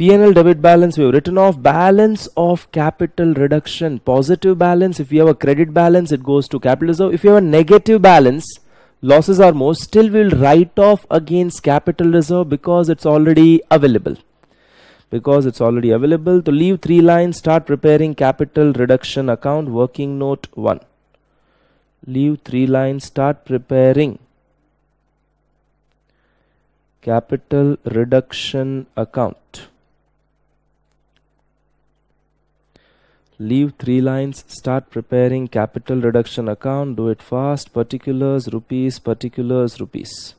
P&L debit balance, we have written off balance of capital reduction, positive balance. If you have a credit balance, it goes to capital reserve. If you have a negative balance, losses are more, still we will write off against capital reserve because it's already available. Because it's already available. To leave three lines, start preparing capital reduction account, working note 1. Leave three lines, start preparing capital reduction account. leave three lines start preparing capital reduction account do it fast particulars rupees particulars rupees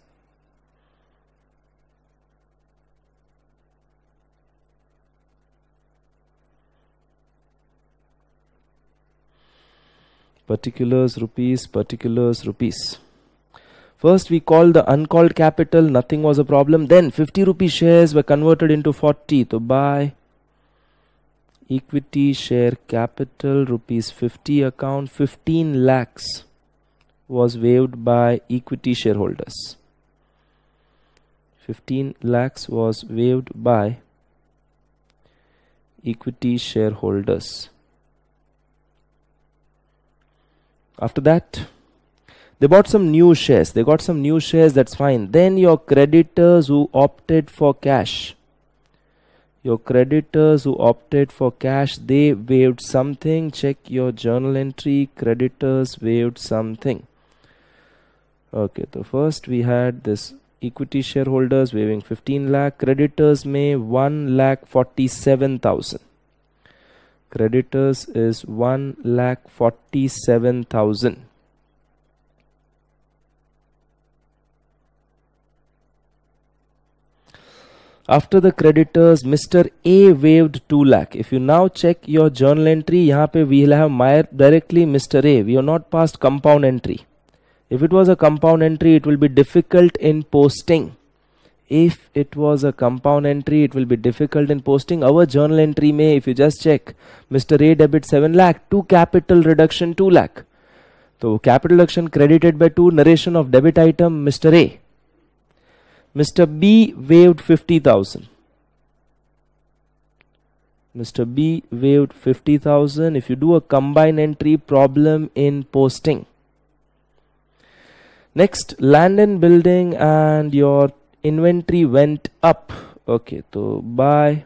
particulars rupees particulars rupees First, we called the uncalled capital, nothing was a problem. Then, 50 rupee shares were converted into 40 to buy equity share capital rupees 50 account 15 lakhs was waived by equity shareholders 15 lakhs was waived by equity shareholders after that they bought some new shares they got some new shares that's fine then your creditors who opted for cash your creditors who opted for cash they waived something check your journal entry creditors waived something okay so first we had this equity shareholders waiving 15 lakh creditors may 1 lakh 47 thousand creditors is 1 lakh 47 thousand after the creditors mr a waived 2 lakh if you now check your journal entry yahan pe we will have my directly mr a we have not passed compound entry if it was a compound entry it will be difficult in posting if it was a compound entry it will be difficult in posting our journal entry may if you just check mr a debit 7 lakh to capital reduction 2 lakh so capital reduction credited by 2 narration of debit item mr a Mr. B waived 50,000. Mr. B waived 50,000 if you do a combined entry problem in posting. Next, land and building and your inventory went up. Okay, so buy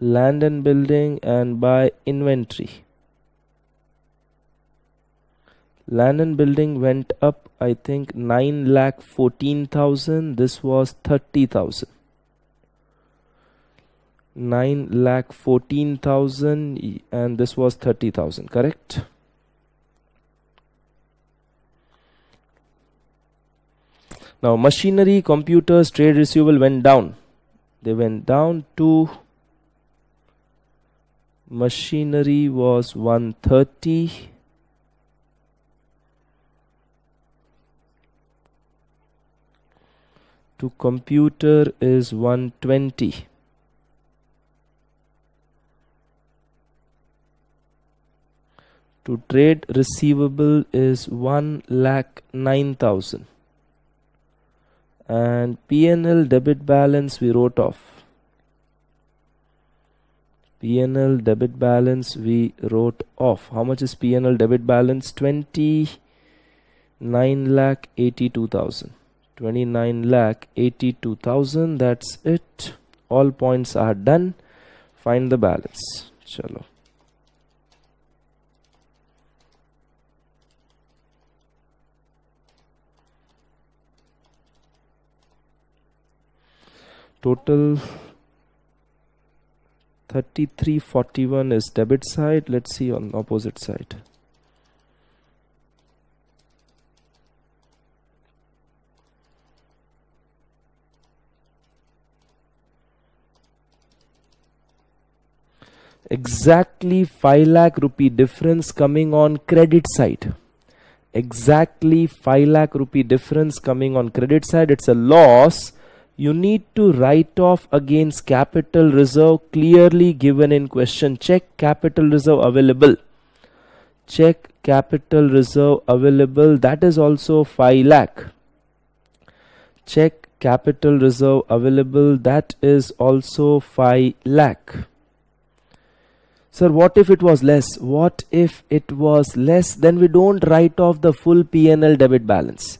land and building and buy inventory. Lennon building went up, I think, 9 lakh 14,000. This was 30,000. 9 lakh 14,000 and this was 30,000, correct? Now, machinery, computers, trade receivable went down. They went down to machinery was 130 to computer is 120 to trade receivable is 1 lakh 9000 and PNL debit balance we wrote off PNL debit balance we wrote off how much is PNL debit balance 29 lakh 82000 29 lakh 82,000 that's it all points are done find the balance chalo total 3341 is debit side let's see on opposite side exactly 5 lakh rupee difference coming on credit side exactly 5 lakh rupee difference coming on credit side it's a loss you need to write off against capital reserve clearly given in question check capital reserve available check capital reserve available that is also 5 lakh check capital reserve available that is also 5 lakh Sir, what if it was less? What if it was less? Then we don't write off the full PNL debit balance.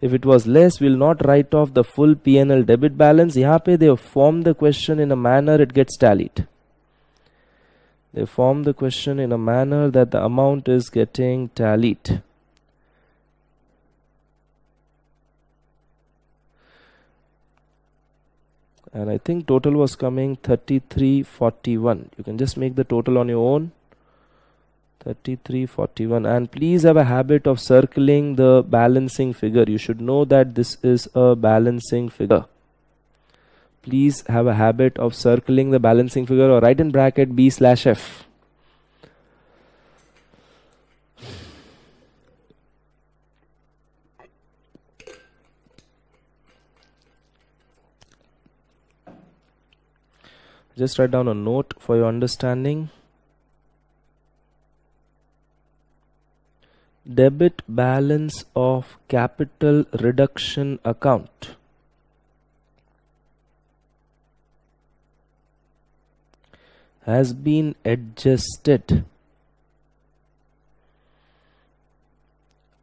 If it was less, we'll not write off the full PNL debit balance. Here they form the question in a manner it gets tallied. They form the question in a manner that the amount is getting tallied. and I think total was coming 3341 you can just make the total on your own 3341 and please have a habit of circling the balancing figure you should know that this is a balancing figure please have a habit of circling the balancing figure or write in bracket b slash f just write down a note for your understanding debit balance of capital reduction account has been adjusted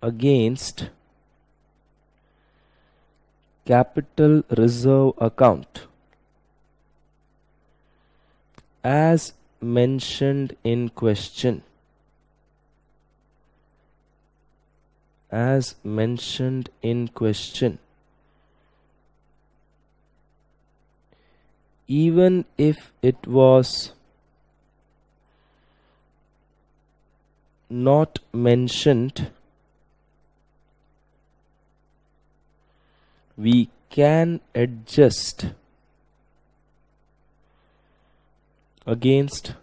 against capital reserve account as mentioned in question as mentioned in question even if it was not mentioned we can adjust against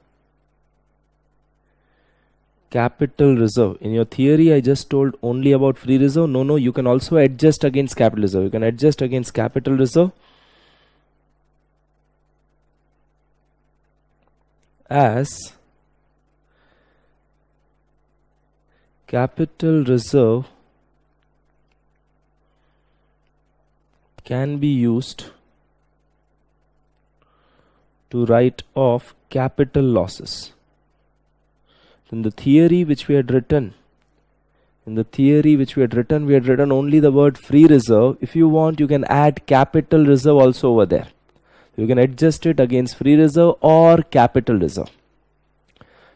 capital reserve in your theory i just told only about free reserve no no you can also adjust against capital reserve you can adjust against capital reserve as capital reserve can be used to write off capital losses. In the theory which we had written, in the theory which we had written, we had written only the word free reserve. If you want, you can add capital reserve also over there. You can adjust it against free reserve or capital reserve.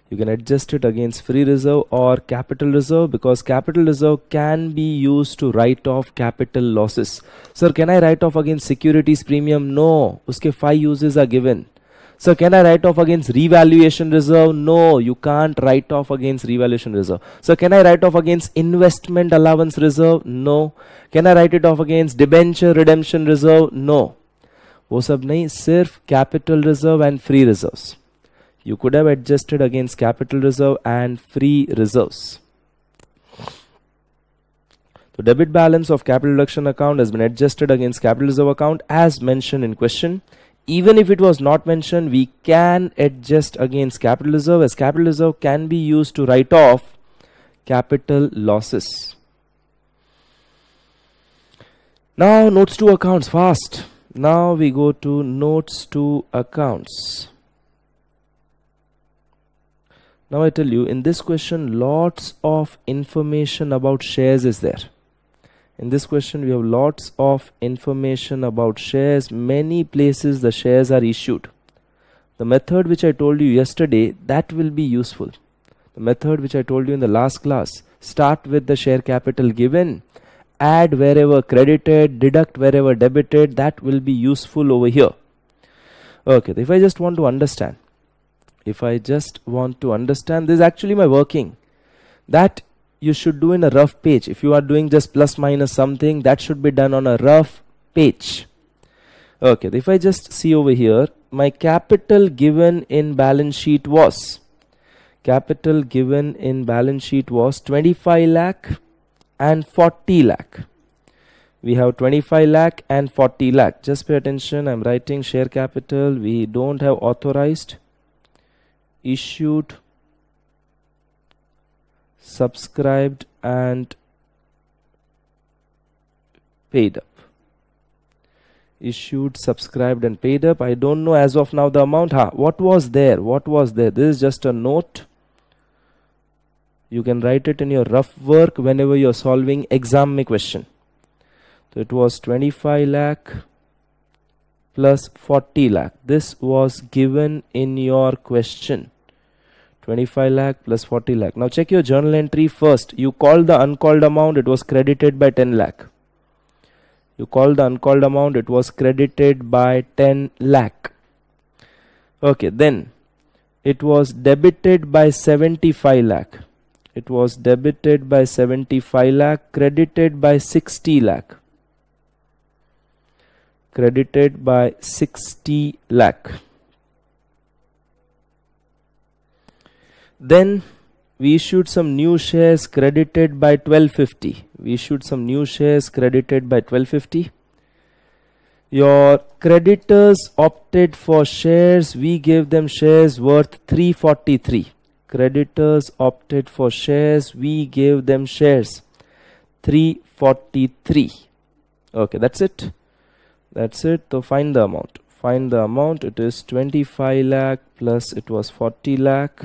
You can adjust it against free reserve or capital reserve because capital reserve can be used to write off capital losses. Sir, can I write off against securities premium? No, uske five uses are given. So can I write off against revaluation reserve? No, you can't write off against revaluation reserve. So can I write off against investment allowance reserve? No. Can I write it off against debenture redemption reserve? No. वो सब नहीं सिर्फ capital reserve and free reserves. you could have adjusted against capital reserve and free reserves. The debit balance of capital reduction account has been adjusted against capital reserve account as mentioned in question even if it was not mentioned we can adjust against capital reserve as capital reserve can be used to write off capital losses now notes to accounts fast now we go to notes to accounts now I tell you in this question lots of information about shares is there in this question we have lots of information about shares many places the shares are issued the method which I told you yesterday that will be useful the method which I told you in the last class start with the share capital given add wherever credited deduct wherever debited that will be useful over here okay if I just want to understand if I just want to understand this is actually my working that you should do in a rough page. If you are doing just plus minus something, that should be done on a rough page. Okay, if I just see over here, my capital given in balance sheet was capital given in balance sheet was 25 lakh and 40 lakh. We have 25 lakh and 40 lakh. Just pay attention, I'm writing share capital. We don't have authorized, issued, subscribed and paid up issued subscribed and paid up i don't know as of now the amount ha what was there what was there this is just a note you can write it in your rough work whenever you're solving exam Me question so it was 25 lakh plus 40 lakh this was given in your question 25 lakh plus 40 lakh. Now check your journal entry first. You called the uncalled amount, it was credited by 10 lakh. You called the uncalled amount, it was credited by 10 lakh. Okay, then it was debited by 75 lakh. It was debited by 75 lakh, credited by 60 lakh. Credited by 60 lakh then we issued some new shares credited by 1250 we issued some new shares credited by 1250 your creditors opted for shares we gave them shares worth 343 creditors opted for shares we gave them shares 343 okay that's it that's it so find the amount find the amount it is 25 lakh plus it was 40 lakh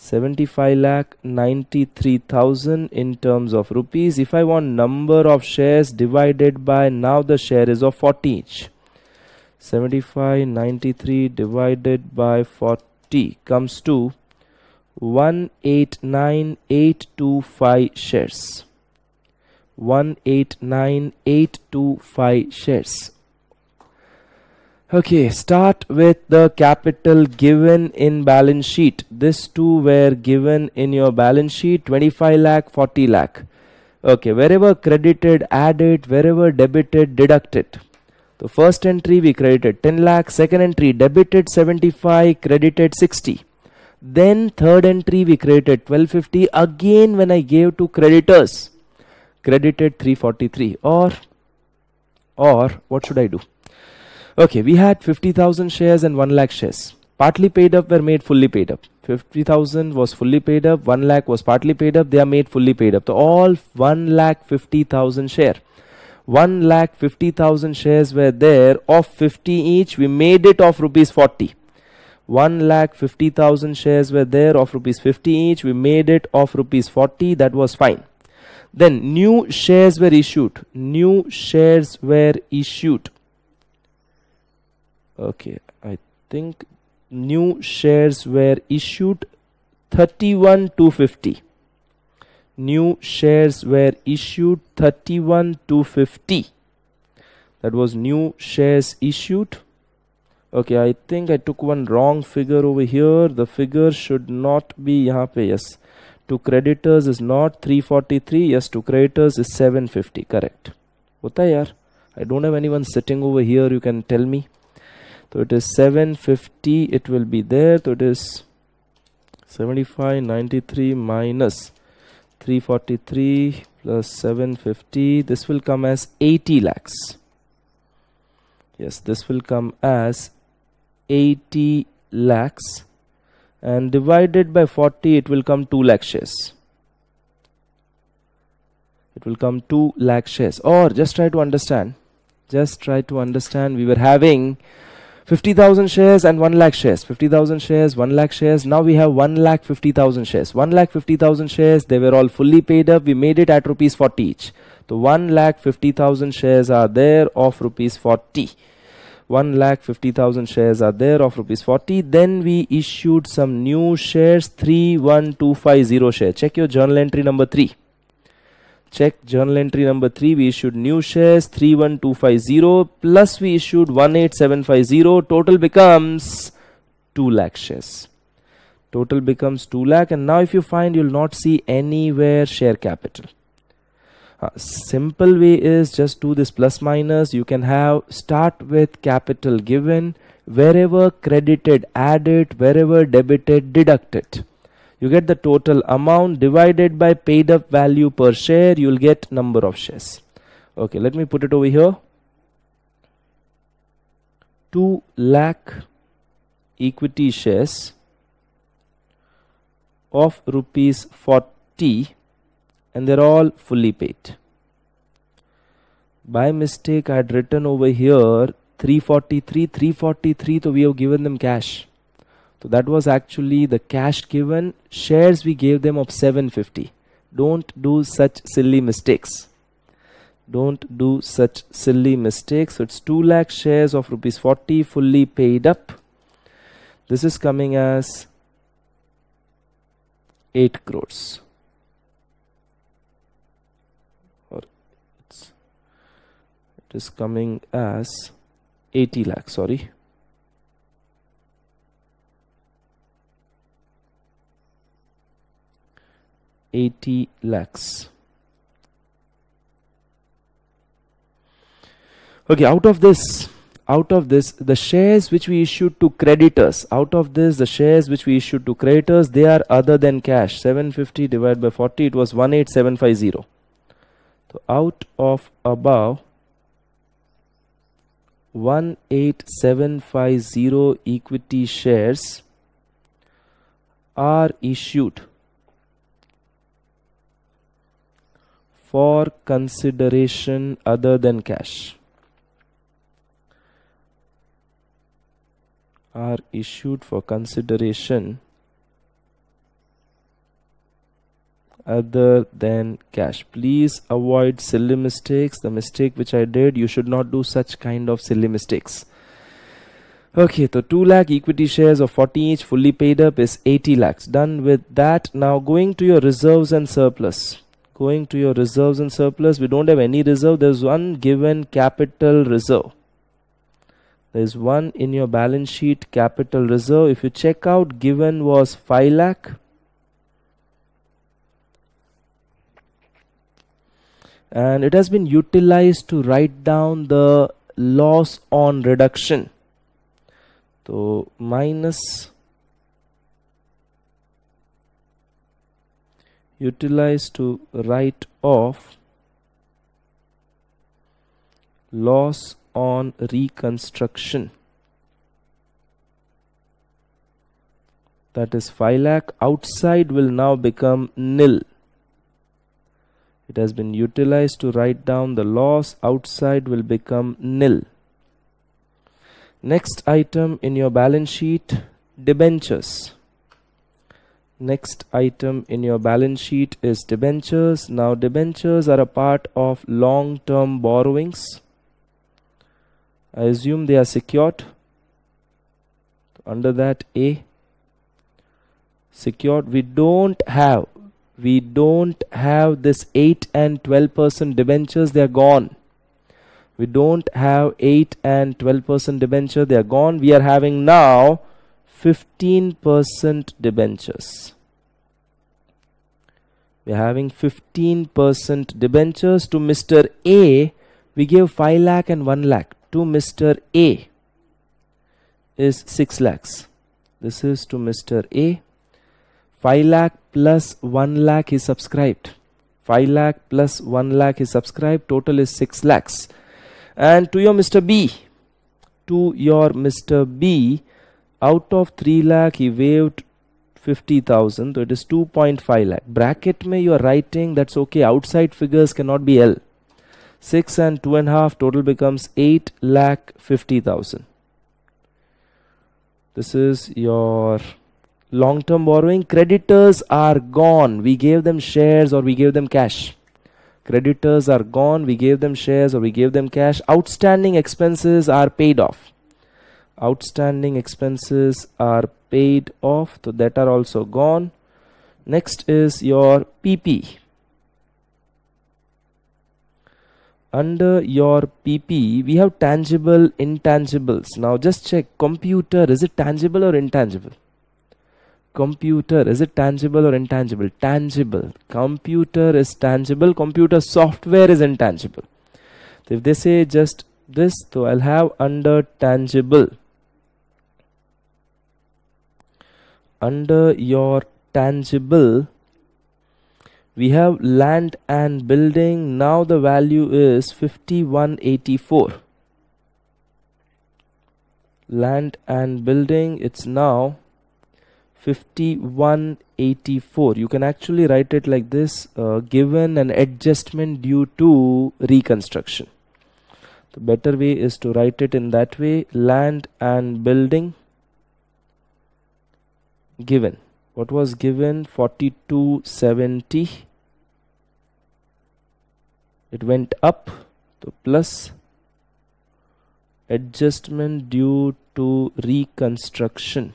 75 lakh 93,000 in terms of rupees. If I want number of shares divided by now the share is of 40 each. 75 93 divided by 40 comes to 189825 shares. 189825 shares. Okay, start with the capital given in balance sheet. These two were given in your balance sheet 25 lakh, 40 lakh. Okay, wherever credited, added; wherever debited, deducted. The first entry we credited 10 lakh, second entry debited 75, credited 60. Then third entry we credited 1250 again when I gave to creditors, credited 343 or or what should I do? Okay, we had 50,000 shares and 1 lakh shares. Partly paid up were made fully paid up. 50,000 was fully paid up, 1 lakh was partly paid up, they are made fully paid up. So all 1 lakh 50,000 share. 1 lakh 50,000 shares were there of 50 each. We made it of rupees 40. 1 lakh 50,000 shares were there of rupees 50 each. We made it of rupees 40. That was fine. Then new shares were issued. New shares were issued okay i think new shares were issued 31 two fifty. new shares were issued 31 two fifty. that was new shares issued okay i think i took one wrong figure over here the figure should not be yahan pe yes to creditors is not 343 yes to creditors is 750 correct hota i don't have anyone sitting over here you can tell me so it is 750 it will be there so it is 75 93 minus 343 plus 750 this will come as 80 lakhs yes this will come as 80 lakhs and divided by 40 it will come 2 lakh shares it will come 2 lakh shares or just try to understand just try to understand we were having 50,000 shares and 1 lakh shares. 50,000 shares, 1 lakh shares. Now we have 1 lakh 50,000 shares. 1 lakh 50,000 shares, they were all fully paid up. We made it at rupees 40 each. So 1 lakh 50,000 shares are there of rupees 40. 1 lakh 50,000 shares are there of rupees 40. Then we issued some new shares 31250 share. Check your journal entry number 3 check journal entry number 3 we issued new shares 31250 plus we issued 18750 total becomes 2 lakh shares total becomes 2 lakh and now if you find you'll not see anywhere share capital uh, simple way is just do this plus minus you can have start with capital given wherever credited add it wherever debited deduct it you get the total amount divided by paid up value per share you will get number of shares okay let me put it over here 2 lakh equity shares of rupees 40 and they're all fully paid by mistake I had written over here 343 343 so we have given them cash so that was actually the cash given, shares we gave them of 750. Don't do such silly mistakes. Don't do such silly mistakes. So it's 2 lakh shares of rupees 40 fully paid up. This is coming as 8 crores. Or it's, it is coming as 80 lakh, sorry. 80 lakhs okay out of this out of this the shares which we issued to creditors out of this the shares which we issued to creditors they are other than cash 750 divided by 40 it was 18750 so out of above 18750 equity shares are issued for consideration other than cash are issued for consideration other than cash please avoid silly mistakes the mistake which i did you should not do such kind of silly mistakes okay so 2 lakh equity shares of 40 each fully paid up is 80 lakhs done with that now going to your reserves and surplus going to your reserves and surplus we don't have any reserve there's one given capital reserve there's one in your balance sheet capital reserve if you check out given was 5 lakh and it has been utilized to write down the loss on reduction so minus utilized to write off loss on reconstruction that is 5 lakh outside will now become nil it has been utilized to write down the loss outside will become nil next item in your balance sheet debentures next item in your balance sheet is debentures now debentures are a part of long-term borrowings I assume they are secured under that A secured we don't have we don't have this 8 and 12 percent debentures they are gone we don't have 8 and 12 percent debenture they are gone we are having now 15% debentures. We are having 15% debentures to Mr. A. We gave 5 lakh and 1 lakh to Mr. A is 6 lakhs. This is to Mr. A. 5 lakh plus 1 lakh is subscribed. 5 lakh plus 1 lakh is subscribed. Total is 6 lakhs. And to your Mr. B. To your Mr. B out of 3 lakh he waived 50,000 so it is 2.5 lakh bracket may you are writing that's okay outside figures cannot be L 6 and 2 and half total becomes 8 lakh 50,000 this is your long term borrowing creditors are gone we gave them shares or we gave them cash creditors are gone we gave them shares or we gave them cash outstanding expenses are paid off outstanding expenses are paid off so that are also gone next is your PP under your PP we have tangible intangibles now just check computer is it tangible or intangible computer is it tangible or intangible tangible computer is tangible computer software is intangible if they say just this so I'll have under tangible under your tangible we have land and building now the value is 5184 land and building it's now 5184 you can actually write it like this uh, given an adjustment due to reconstruction the better way is to write it in that way land and building given what was given 4270 it went up so plus adjustment due to reconstruction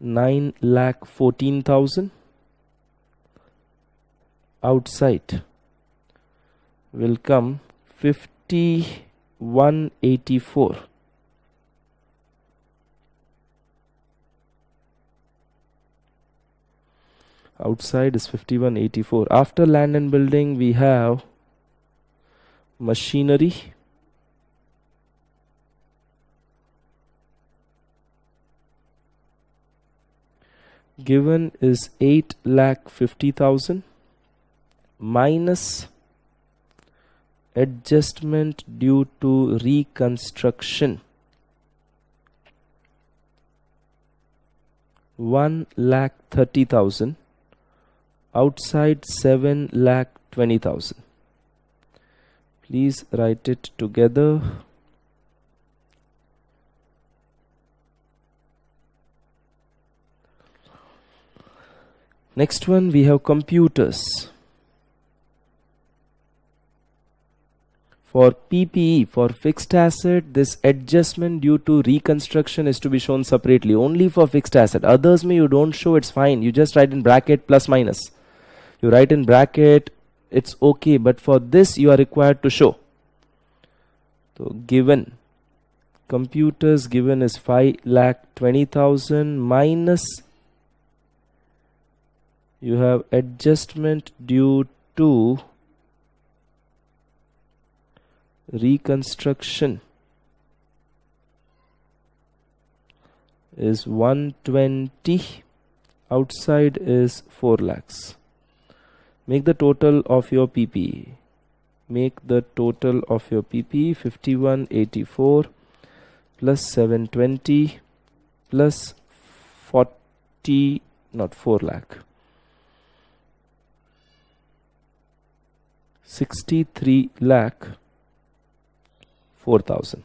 nine lakh fourteen thousand outside will come fifty one eighty four outside is 5184 after land and building we have machinery given is 8 lakh 50,000 minus adjustment due to reconstruction 1 lakh 30,000 outside 7 lakh 20,000 please write it together next one we have computers for PPE for fixed asset this adjustment due to reconstruction is to be shown separately only for fixed asset others may you don't show it's fine you just write in bracket plus minus you write in bracket it's okay but for this you are required to show so given computers given is 5 lakh 20,000 minus you have adjustment due to reconstruction is 120 outside is 4 lakhs make the total of your PP make the total of your PP 5184 plus 720 plus 40 not 4 lakh 63 lakh 4000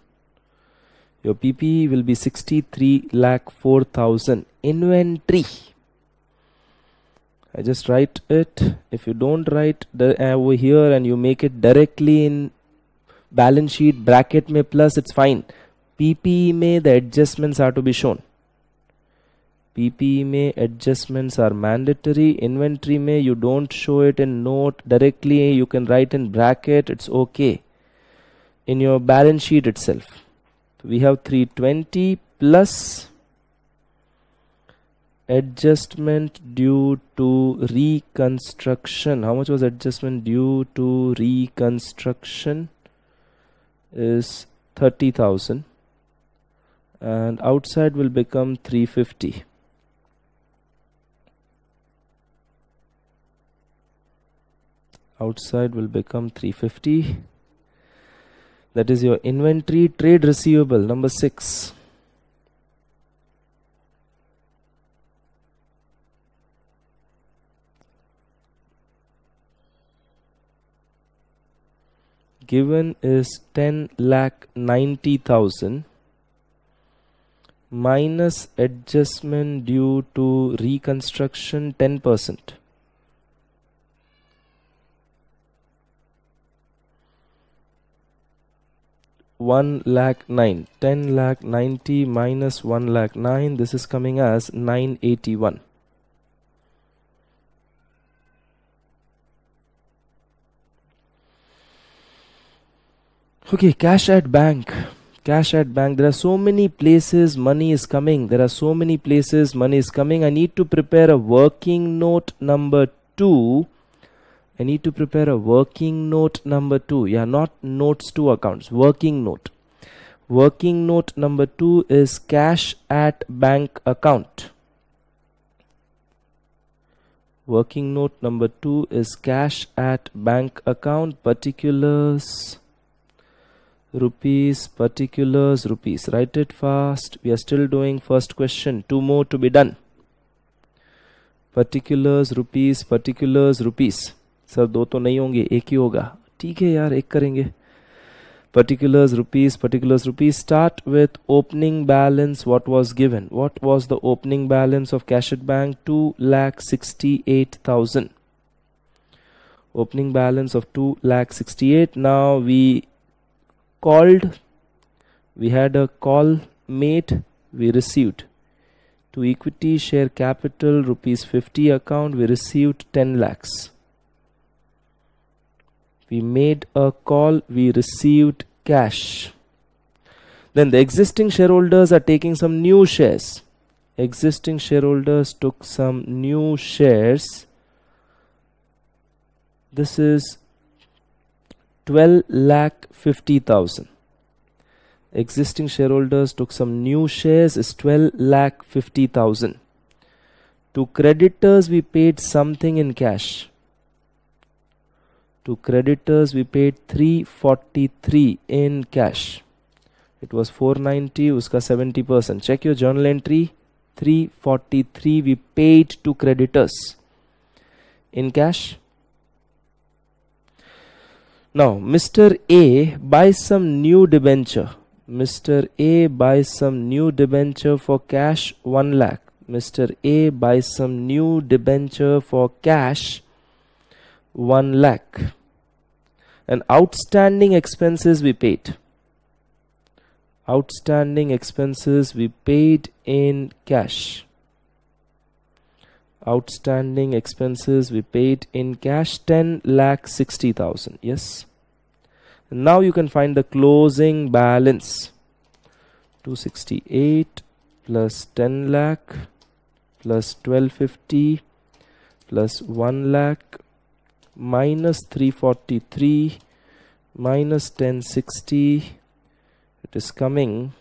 your PP will be 63 lakh 4000 inventory I just write it if you don't write the, uh, over here and you make it directly in balance sheet bracket may plus it's fine PPE may the adjustments are to be shown PPE may adjustments are mandatory inventory may you don't show it in note directly you can write in bracket it's okay in your balance sheet itself we have 320 plus adjustment due to reconstruction how much was adjustment due to reconstruction is 30000 and outside will become 350 outside will become 350 that is your inventory trade receivable number 6 given is 10 lakh 90,000 minus adjustment due to reconstruction 10%. one lakh nine ten lakh ninety minus one lakh nine this is coming as nine eighty one okay cash at bank cash at bank there are so many places money is coming there are so many places money is coming i need to prepare a working note number two i need to prepare a working note number two yeah not notes to accounts working note working note number two is cash at bank account working note number two is cash at bank account particulars rupees particulars rupees write it fast we are still doing first question two more to be done particulars rupees particulars rupees sir do to nahi honge ek hi hoga theek hai yaar ek karenge particulars rupees particulars rupees start with opening balance what was given what was the opening balance of cash at bank 2 lakh 68000 opening balance of 2 lakh 68 now we called we had a call made we received to equity share capital rupees 50 account we received 10 lakhs we made a call we received cash then the existing shareholders are taking some new shares existing shareholders took some new shares this is 12 lakh 50,000 existing shareholders took some new shares is 12 lakh 50,000 to creditors we paid something in cash to creditors we paid 343 in cash it was 490 uska 70% check your journal entry 343 we paid to creditors in cash now, Mr. A buys some new debenture. Mr. A buys some new debenture for cash 1 lakh. Mr. A buys some new debenture for cash 1 lakh. And outstanding expenses we paid. Outstanding expenses we paid in cash outstanding expenses we paid in cash 10 lakh 60 thousand yes and now you can find the closing balance 268 plus 10 lakh plus 1250 plus 1 lakh minus 343 minus 1060 it is coming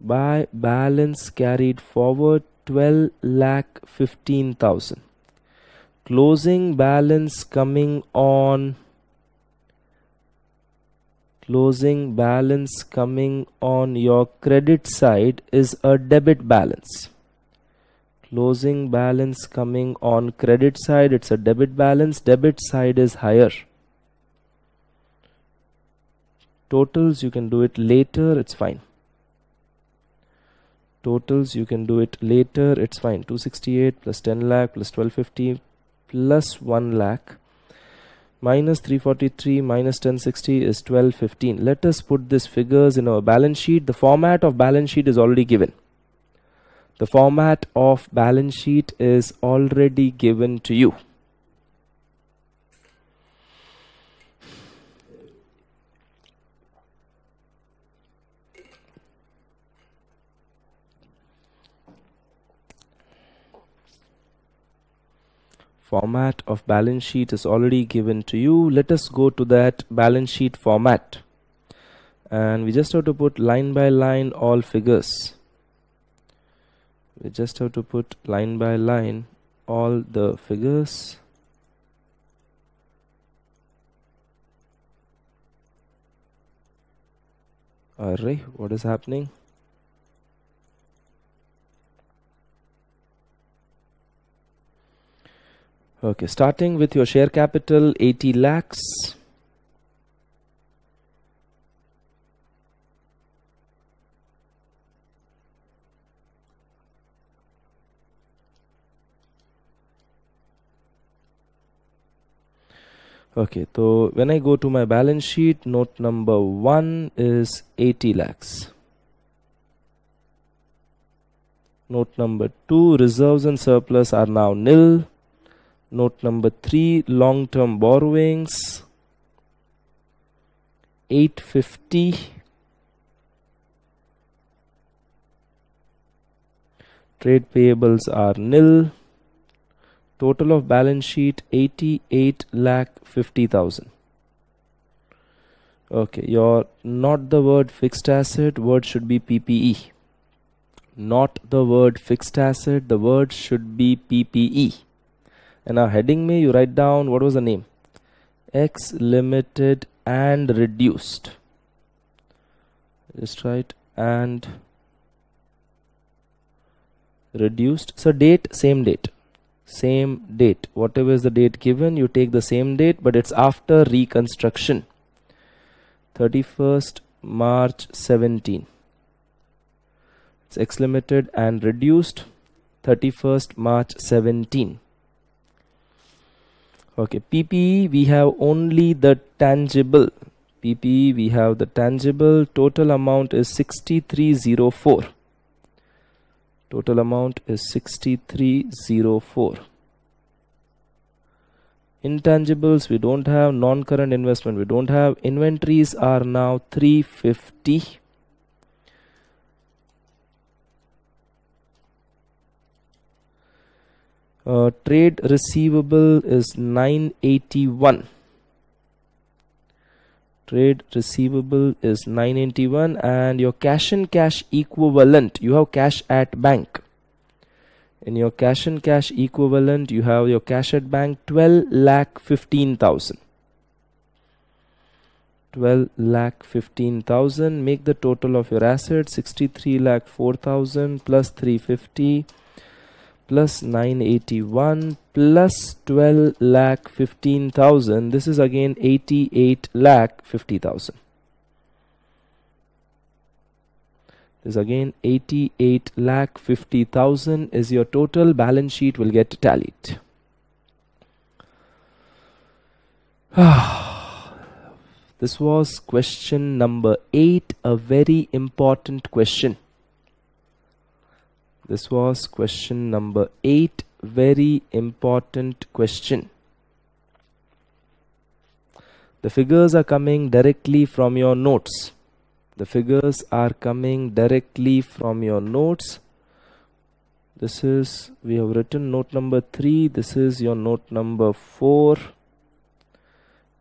by balance carried forward 12 lakh 15,000 closing balance coming on closing balance coming on your credit side is a debit balance closing balance coming on credit side it's a debit balance debit side is higher totals you can do it later it's fine totals you can do it later it's fine 268 plus 10 lakh plus 1250 plus 1 lakh minus 343 minus 1060 is 1215 let us put these figures in our balance sheet the format of balance sheet is already given the format of balance sheet is already given to you format of balance sheet is already given to you let us go to that balance sheet format and we just have to put line by line all figures we just have to put line by line all the figures alright what is happening Okay, starting with your share capital 80 lakhs. okay so when I go to my balance sheet note number 1 is 80 lakhs note number 2 reserves and surplus are now nil Note number 3 long term borrowings 850 trade payables are nil total of balance sheet 88 lakh 50000 okay your not the word fixed asset word should be ppe not the word fixed asset the word should be ppe and now heading me you write down what was the name x limited and reduced just write and reduced so date same date same date whatever is the date given you take the same date but it's after reconstruction 31st March 17 it's x limited and reduced 31st March 17 okay ppe we have only the tangible ppe we have the tangible total amount is 6304 total amount is 6304 intangibles we don't have non-current investment we don't have inventories are now 350 uh, trade receivable is 981 trade receivable is 981 and your cash and cash equivalent you have cash at bank in your cash and cash equivalent you have your cash at bank 12 lakh 15000 12 lakh 15000 make the total of your assets 63 lakh 4000 plus 350 plus 981 plus 12 lakh 15,000 this is again 88 lakh 50,000 this again 88 lakh 50,000 is your total balance sheet will get tallied [SIGHS] this was question number 8 a very important question this was question number 8 very important question the figures are coming directly from your notes the figures are coming directly from your notes this is we have written note number 3 this is your note number 4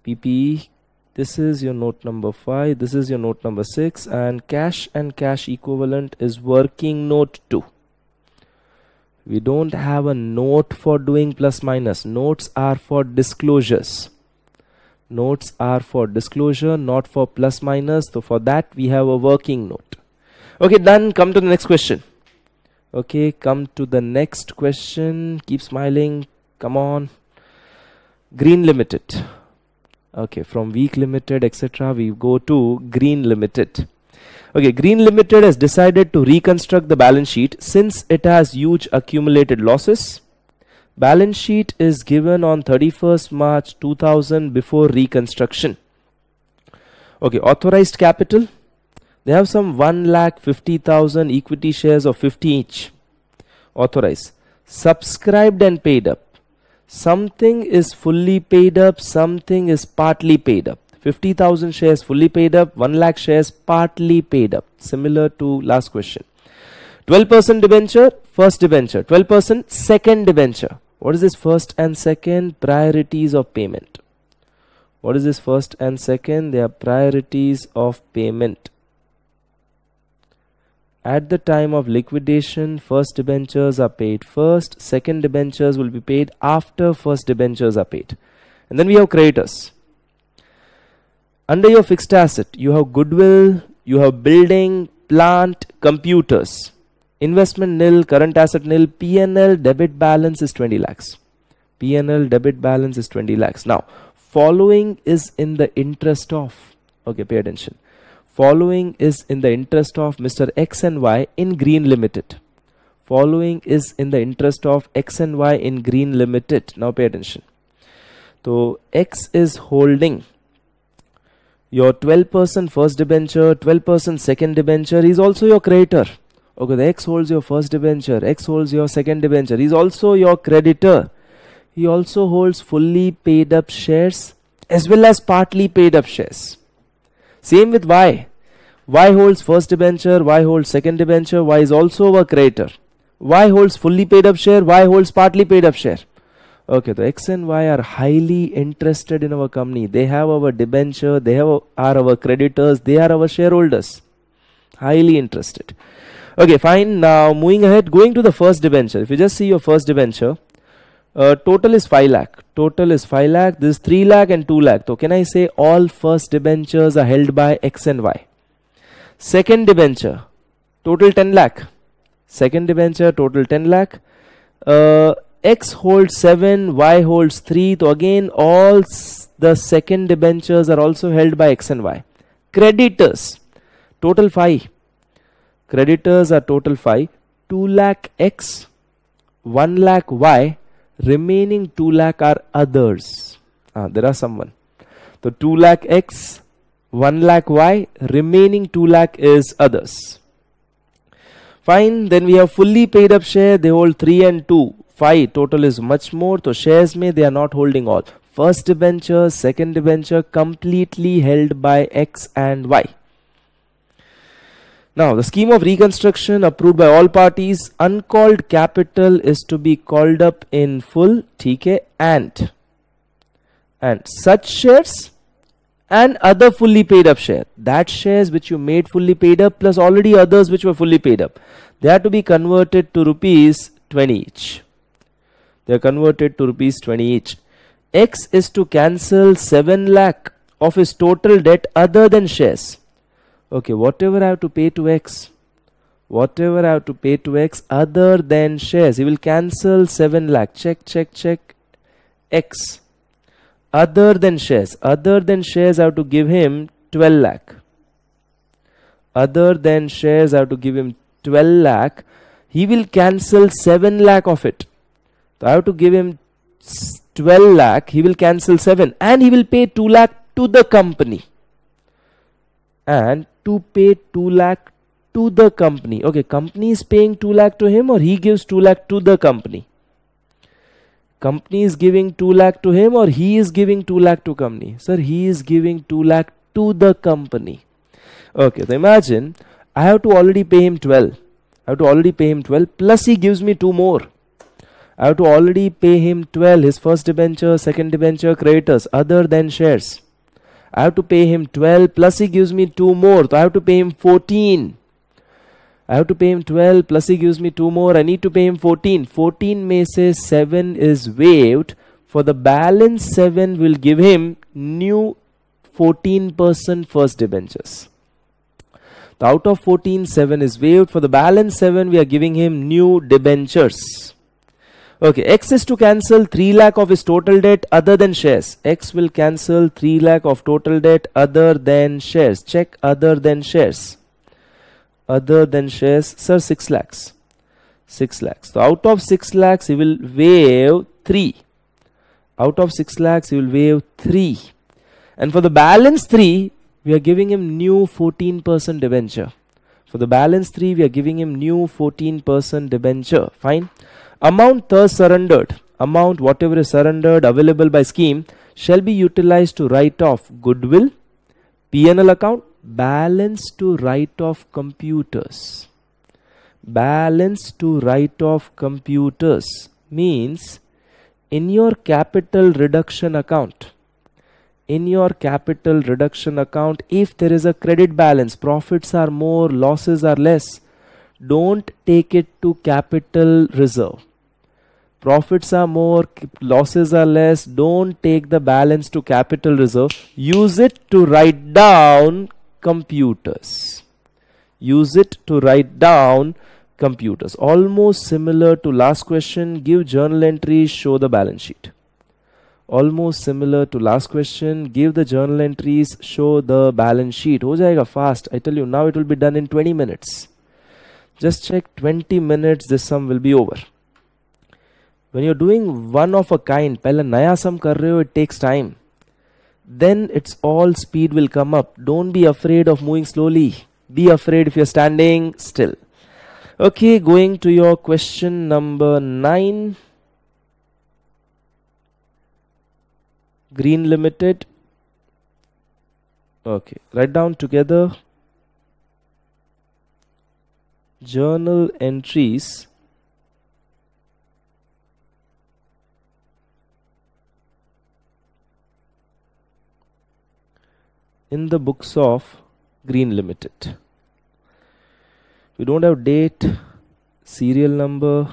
PPE this is your note number 5 this is your note number 6 and cash and cash equivalent is working note 2 we don't have a note for doing plus minus notes are for disclosures notes are for disclosure not for plus minus so for that we have a working note okay done come to the next question okay come to the next question keep smiling come on green limited okay from weak limited etc we go to green limited Okay, Green Limited has decided to reconstruct the balance sheet since it has huge accumulated losses. Balance sheet is given on 31st March 2000 before reconstruction. Okay, authorized capital. They have some 1 lakh 50,000 equity shares of 50 each. Authorized. Subscribed and paid up. Something is fully paid up, something is partly paid up. 50,000 shares fully paid up, 1 lakh shares partly paid up, similar to last question. 12% debenture, first debenture, 12% second debenture. What is this first and second priorities of payment? What is this first and second? They are priorities of payment. At the time of liquidation, first debentures are paid first, second debentures will be paid after first debentures are paid. And then we have creditors under your fixed asset you have goodwill you have building plant computers investment nil current asset nil pnl debit balance is 20 lakhs pnl debit balance is 20 lakhs now following is in the interest of okay pay attention following is in the interest of mr x and y in green limited following is in the interest of x and y in green limited now pay attention so x is holding your 12% first debenture, 12% second debenture is also your creditor. Okay, the X holds your first debenture, X holds your second debenture, is also your creditor. He also holds fully paid up shares as well as partly paid up shares. Same with Y. Y holds first debenture, Y holds second debenture, Y is also a creditor. Y holds fully paid up share, Y holds partly paid up share okay the x and y are highly interested in our company they have our debenture they have are our creditors they are our shareholders highly interested okay fine now moving ahead going to the first debenture if you just see your first debenture uh, total is 5 lakh total is 5 lakh this is 3 lakh and 2 lakh so can i say all first debentures are held by x and y second debenture total 10 lakh second debenture total 10 lakh uh, x holds 7 y holds 3 so again all the second debentures are also held by x and y creditors total 5 creditors are total 5 2 lakh x 1 lakh y remaining 2 lakh are others ah, there are someone so 2 lakh x 1 lakh y remaining 2 lakh is others fine then we have fully paid up share they hold 3 and 2 5 total is much more so shares may they are not holding all first debenture second debenture completely held by x and y now the scheme of reconstruction approved by all parties uncalled capital is to be called up in full TK and and such shares and other fully paid up share that shares which you made fully paid up plus already others which were fully paid up they are to be converted to rupees 20 each they are converted to rupees 20 each x is to cancel 7 lakh of his total debt other than shares okay whatever i have to pay to x whatever i have to pay to x other than shares he will cancel 7 lakh check check check x other than shares other than shares i have to give him 12 lakh other than shares i have to give him 12 lakh he will cancel 7 lakh of it so I have to give him 12 lakh, he will cancel 7 and he will pay 2 lakh to the company. And to pay 2 lakh to the company. Okay, company is paying 2 lakh to him or he gives 2 lakh to the company. Company is giving 2 lakh to him or he is giving 2 lakh to company. Sir, he is giving 2 lakh to the company. Okay, so imagine I have to already pay him 12. I have to already pay him 12 plus he gives me 2 more. I have to already pay him 12, his first debenture, second debenture, creditors, other than shares. I have to pay him 12 plus he gives me 2 more, so I have to pay him 14. I have to pay him 12 plus he gives me 2 more, I need to pay him 14. 14 may say 7 is waived, for the balance 7 will give him new 14% first debentures. The out of 14, 7 is waived. For the balance 7, we are giving him new debentures. Okay, X is to cancel 3 lakh of his total debt other than shares. X will cancel 3 lakh of total debt other than shares. Check other than shares. Other than shares, sir, 6 lakhs. 6 lakhs. So out of 6 lakhs, he will waive 3. Out of 6 lakhs, he will waive 3. And for the balance 3, we are giving him new 14% debenture. For the balance 3, we are giving him new 14% debenture. Fine. Amount thus surrendered, amount whatever is surrendered available by scheme shall be utilized to write off goodwill, P&L account, balance to write off computers. Balance to write off computers means in your capital reduction account, in your capital reduction account, if there is a credit balance, profits are more, losses are less, don't take it to capital reserve profits are more losses are less don't take the balance to capital reserve use it to write down computers use it to write down computers almost similar to last question give journal entries show the balance sheet almost similar to last question give the journal entries show the balance sheet ho jayega fast i tell you now it will be done in 20 minutes just check 20 minutes this sum will be over when you're doing one of a kind pehle naya sum kar rahe ho it takes time then it's all speed will come up don't be afraid of moving slowly be afraid if you're standing still okay going to your question number 9 green limited okay write down together journal entries in the books of Green Limited. We don't have date, serial number,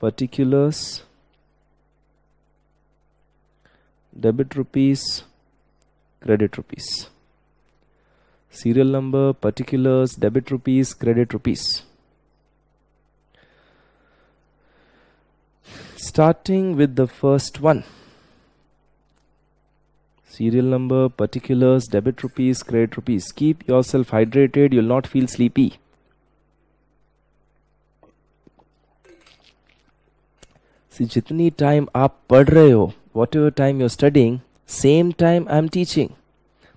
particulars, debit rupees, credit rupees. Serial number, particulars, debit rupees, credit rupees. Starting with the first one. serial number, particulars, debit rupees, credit rupees. Keep yourself hydrated, you'll not feel sleepy. See, जितनी time आप पढ़ रहे हो whatever time you are studying same time I am teaching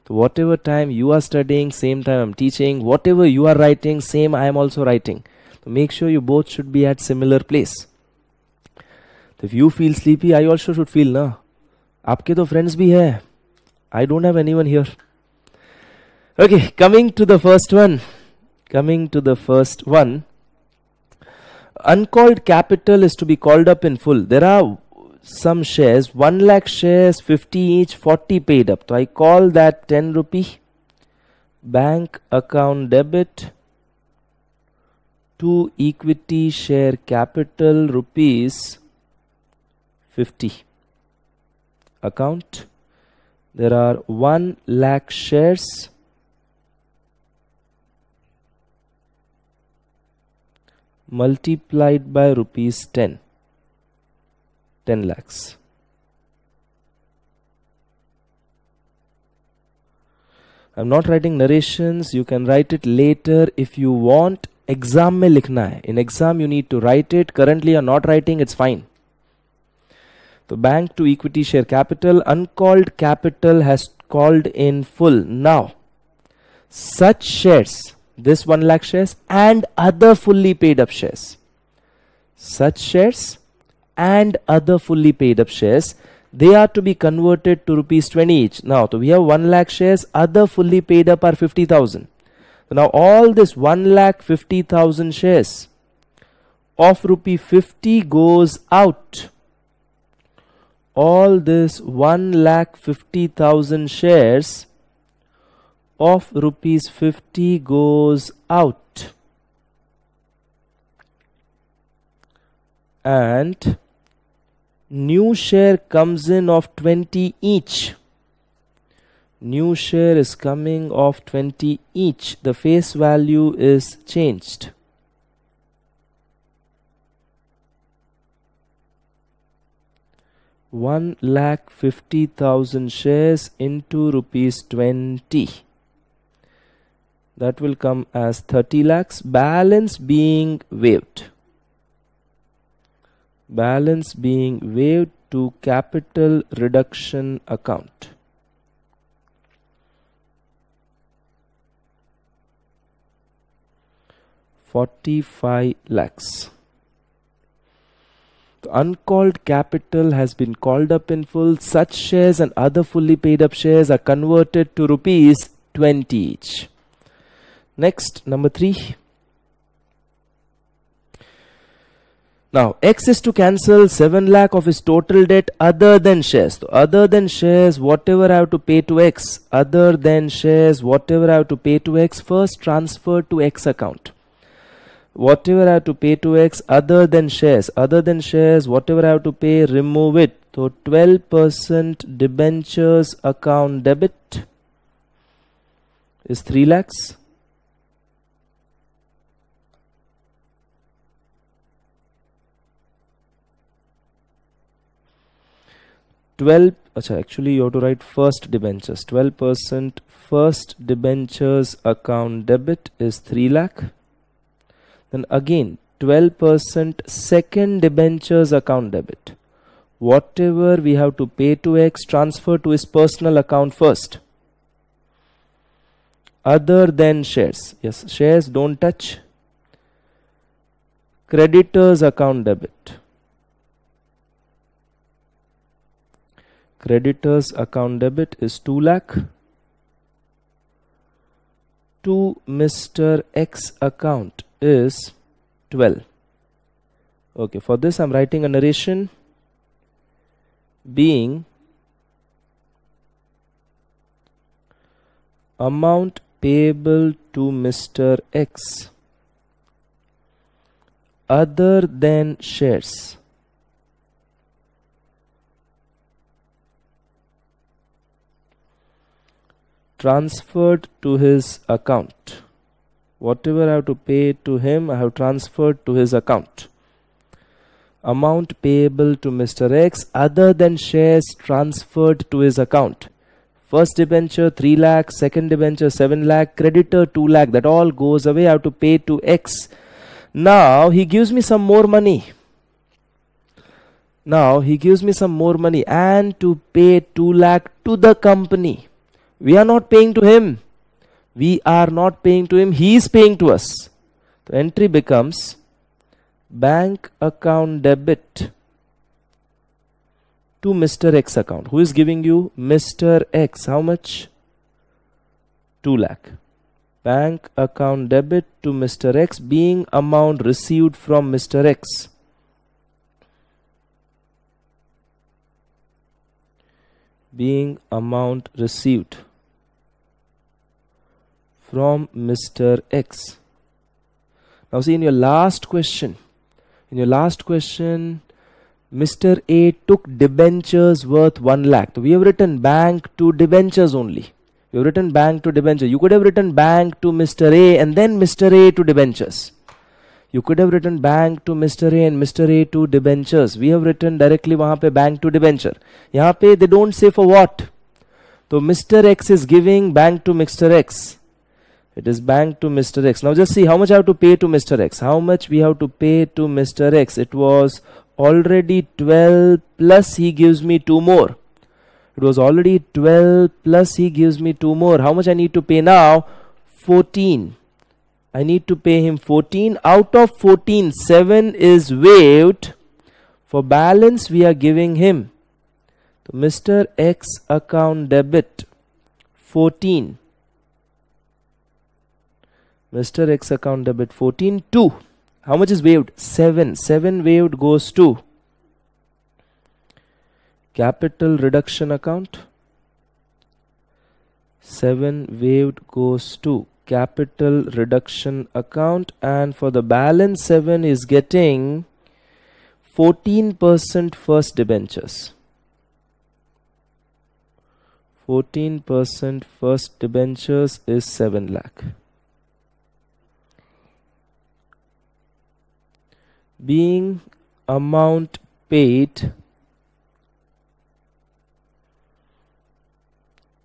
तो whatever time you are studying same time I am teaching whatever you are writing same I am also writing तो make sure you both should be at similar place तो if you feel sleepy I also should feel ना आपके तो friends भी हैं I don't have anyone here. Okay, coming to the first one. Coming to the first one. Uncalled capital is to be called up in full. There are some shares, 1 lakh shares, 50 each, 40 paid up. So I call that 10 rupee. Bank account debit to equity share capital rupees 50 account there are 1 lakh shares multiplied by rupees 10 10 lakhs I'm not writing narrations you can write it later if you want exam mein likhna hai in exam you need to write it currently you're not writing it's fine the bank to equity share capital, uncalled capital has called in full. Now, such shares, this 1 lakh shares and other fully paid up shares, such shares and other fully paid up shares, they are to be converted to rupees 20 each. Now, so we have 1 lakh shares, other fully paid up are 50,000. So now all this 1 lakh 50,000 shares of rupee 50 goes out all this one lakh fifty thousand shares of rupees 50 goes out and new share comes in of 20 each new share is coming of 20 each the face value is changed one lakh fifty thousand shares into rupees 20 that will come as 30 lakhs balance being waived balance being waived to capital reduction account Forty-five lakhs uncalled capital has been called up in full, such shares and other fully paid up shares are converted to rupees 20 each. Next, number 3. Now, X is to cancel 7 lakh of his total debt other than shares. So, other than shares, whatever I have to pay to X, other than shares, whatever I have to pay to X, first transfer to X account whatever I have to pay to X other than shares, other than shares, whatever I have to pay, remove it. So 12% debentures account debit is 3 lakhs. Twelve. Achha, actually, you have to write first debentures. Twelve percent first debentures account debit is three lakh. Then again 12% second debentures account debit. Whatever we have to pay to X transfer to his personal account first. Other than shares. Yes, shares don't touch. Creditors account debit. creditors account debit is 2 lakh to Mr. X account is 12 okay for this I'm writing a narration being amount payable to Mr. X other than shares transferred to his account Whatever I have to pay to him, I have transferred to his account. Amount payable to Mr. X other than shares transferred to his account. First debenture 3 lakh, second debenture 7 lakh, creditor 2 lakh, that all goes away. I have to pay to X. Now he gives me some more money. Now he gives me some more money and to pay 2 lakh to the company. We are not paying to him. We are not paying to him, he is paying to us. The entry becomes bank account debit to Mr. X account. Who is giving you? Mr. X. How much? 2 lakh. Bank account debit to Mr. X being amount received from Mr. X. Being amount received from Mr. X. Now see in your last question, in your last question, Mr. A took debentures worth 1 lakh. So we have written bank to debentures only. We have written bank to debenture. You could have written bank to Mr. A and then Mr. A to debentures. You could have written bank to Mr. A and Mr. A to debentures. We have written directly वहाँ पे bank to debenture. यहाँ पे they don't say for what. So Mr. X is giving bank to Mr. X it is banked to Mr. X. Now just see how much I have to pay to Mr. X. How much we have to pay to Mr. X. It was already 12 plus he gives me 2 more. It was already 12 plus he gives me 2 more. How much I need to pay now? 14. I need to pay him 14. Out of 14, 7 is waived. For balance we are giving him. So Mr. X account debit 14 Mr. X account debit 14 2. How much is waived? 7. 7 waived goes to capital reduction account. 7 waived goes to capital reduction account and for the balance 7 is getting 14% first debentures. 14% first debentures is 7 lakh. being amount paid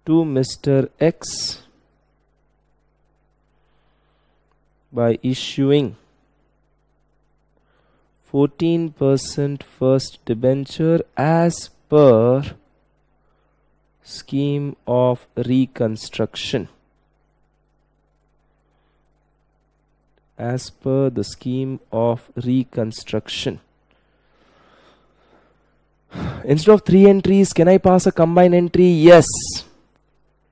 to Mr. X by issuing 14% first debenture as per scheme of reconstruction. as per the scheme of reconstruction. Instead of three entries, can I pass a combined entry? Yes.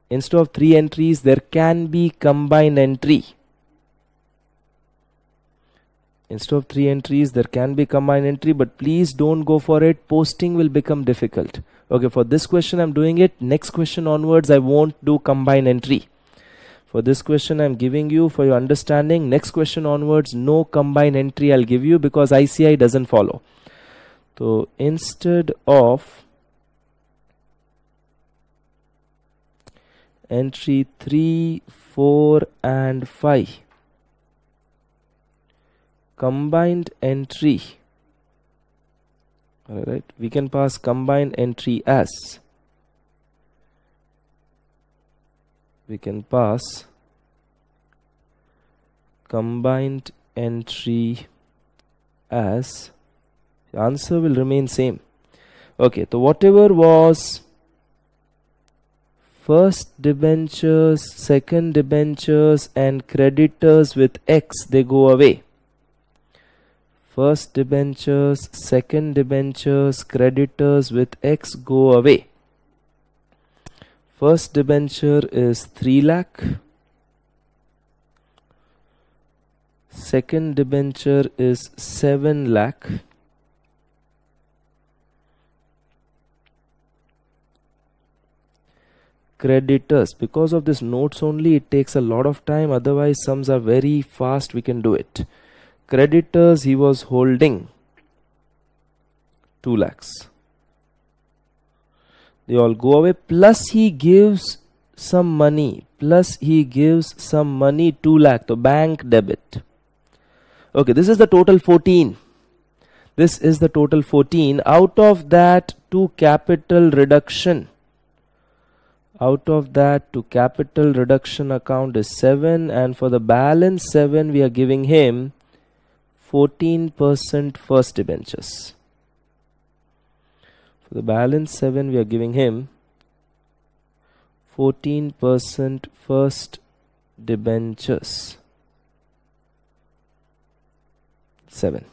Instead of three entries, there can be combined entry. Instead of three entries, there can be combined entry, but please don't go for it. Posting will become difficult. Okay, for this question, I'm doing it. Next question onwards, I won't do combined entry for this question i'm giving you for your understanding next question onwards no combined entry i'll give you because ici doesn't follow so instead of entry 3 4 and 5 combined entry all right we can pass combined entry as we can pass combined entry as answer will remain same okay so whatever was first debentures second debentures and creditors with x they go away first debentures second debentures creditors with x go away First debenture is 3 lakh. Second debenture is 7 lakh. Creditors, because of this notes only, it takes a lot of time, otherwise, sums are very fast, we can do it. Creditors, he was holding 2 lakhs they all go away plus he gives some money plus he gives some money 2 lakh to bank debit okay this is the total 14 this is the total 14 out of that to capital reduction out of that to capital reduction account is 7 and for the balance 7 we are giving him 14% first debentures the balance 7 we are giving him 14% first debentures 7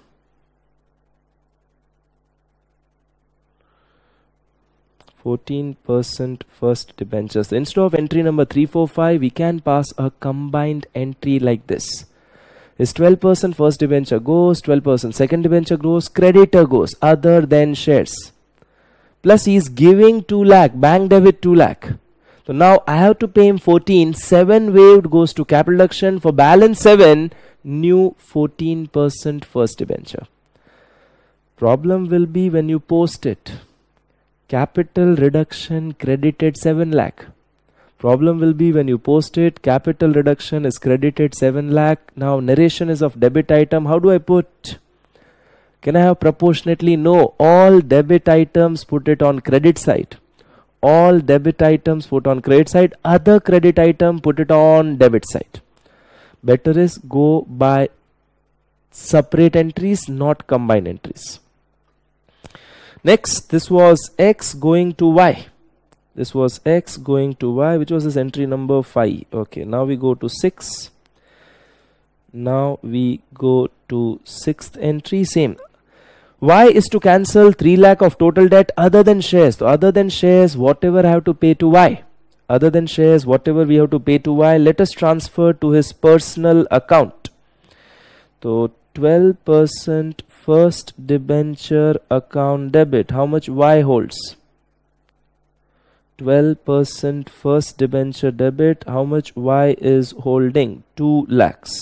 14% first debentures. Instead of entry number 345, we can pass a combined entry like this. It's 12% first debenture goes, 12% second debenture goes, creditor goes, other than shares plus he is giving 2 lakh bank debit 2 lakh so now I have to pay him 14 7 waived goes to capital reduction for balance 7 new 14% first debenture problem will be when you post it capital reduction credited 7 lakh problem will be when you post it capital reduction is credited 7 lakh now narration is of debit item how do I put can I have proportionately? No. All debit items put it on credit side. All debit items put on credit side. Other credit item put it on debit side. Better is go by separate entries, not combined entries. Next, this was x going to y. This was x going to y, which was this entry number 5. Okay, now we go to 6 now we go to sixth entry same y is to cancel 3 lakh of total debt other than shares so other than shares whatever i have to pay to y other than shares whatever we have to pay to y let us transfer to his personal account so 12% first debenture account debit how much y holds 12% first debenture debit how much y is holding 2 lakhs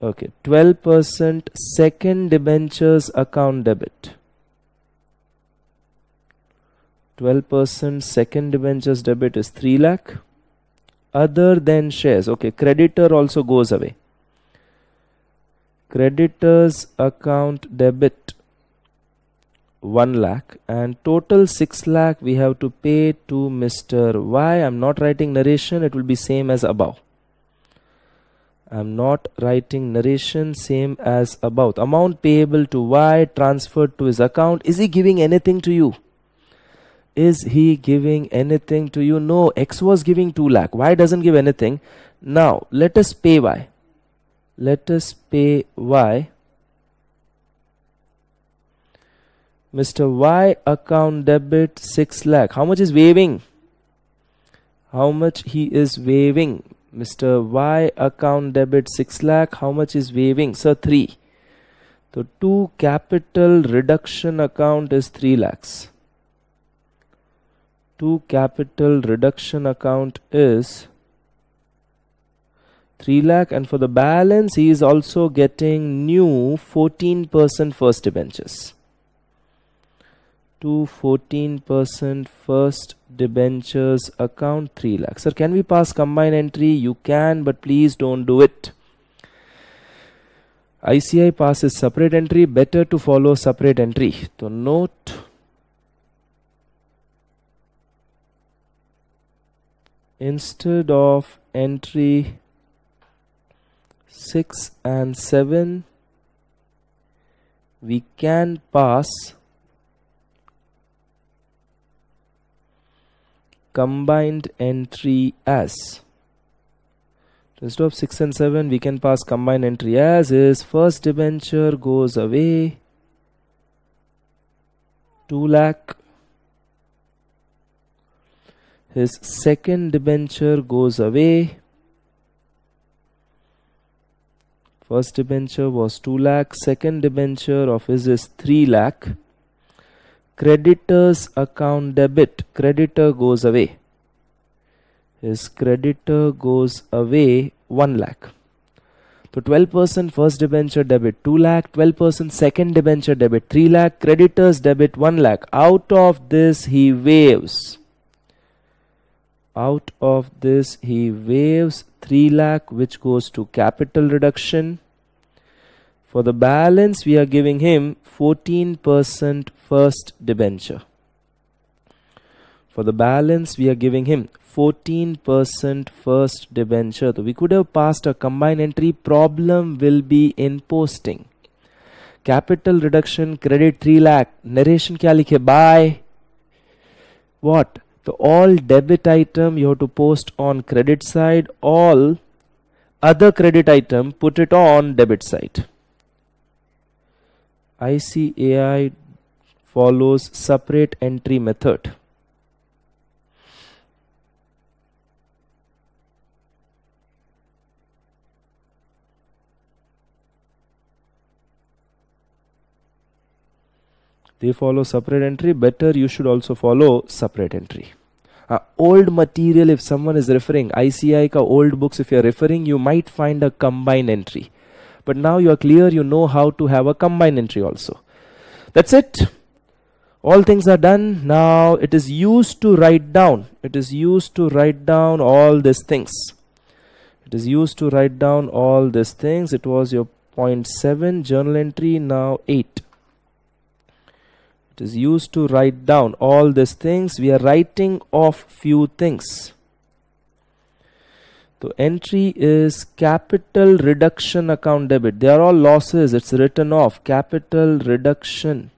okay 12% second debentures account debit 12% second debentures debit is 3 lakh other than shares okay creditor also goes away creditors account debit 1 lakh and total 6 lakh we have to pay to mr y i'm not writing narration it will be same as above I'm not writing narration same as above. Amount payable to Y transferred to his account. Is he giving anything to you? Is he giving anything to you? No, X was giving 2 lakh. Y doesn't give anything. Now, let us pay Y. Let us pay Y. Mr. Y account debit 6 lakh. How much is waving? How much he is waving? Mr. Y account debit 6 lakh. How much is waiving? Sir, 3. So 2 capital reduction account is 3 lakhs. 2 capital reduction account is 3 lakh and for the balance he is also getting new 14% first debentures to 14% first debentures account 3 lakh. Sir, can we pass combined entry? You can, but please don't do it. ICI passes separate entry, better to follow separate entry. So note instead of entry 6 and 7 we can pass combined entry as instead of 6 and 7 we can pass combined entry as is first debenture goes away 2 lakh his second debenture goes away first debenture was 2 lakh second debenture of his is 3 lakh creditor's account debit creditor goes away his creditor goes away 1 lakh so 12% first debenture debit 2 lakh 12% second debenture debit 3 lakh creditors debit 1 lakh out of this he waives out of this he waives 3 lakh which goes to capital reduction for the balance, we are giving him 14% first debenture. For the balance, we are giving him 14% first debenture. So we could have passed a combined entry. Problem will be in posting. Capital reduction, credit 3 lakh. Narration kya likhe? Bye. What? So all debit item you have to post on credit side. All other credit item put it on debit side. ICAI follows separate entry method. They follow separate entry, better you should also follow separate entry. Uh, old material if someone is referring ICI ka old books if you are referring you might find a combined entry but now you are clear, you know how to have a combined entry also. That's it. All things are done. Now it is used to write down. It is used to write down all these things. It is used to write down all these things. It was your point 0.7 journal entry, now 8 it is used to write down all these things we are writing off few things so entry is capital reduction account debit. They are all losses. It's written off. Capital reduction